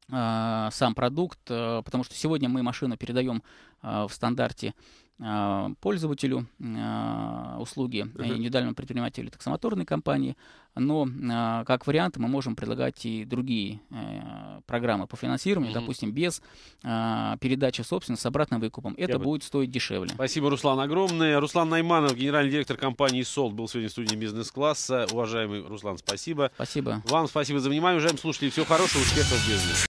[SPEAKER 2] сам продукт, потому что сегодня мы машину передаем в стандарте а, пользователю а, услуги индивидуальному предпринимателю таксомоторной компании, но а, как вариант мы можем предлагать и другие э, программы по финансированию, uh допустим, без передачи собственности с обратным выкупом. Это Я будет бы... стоить дешевле.
[SPEAKER 1] Спасибо, Руслан, огромное. Руслан Найманов, генеральный директор компании «Солд», был сегодня в студии бизнес-класса. Уважаемый Руслан, спасибо. Спасибо. Вам спасибо за внимание, уважаемые слушатели. Всего хорошего, успехов в бизнесе.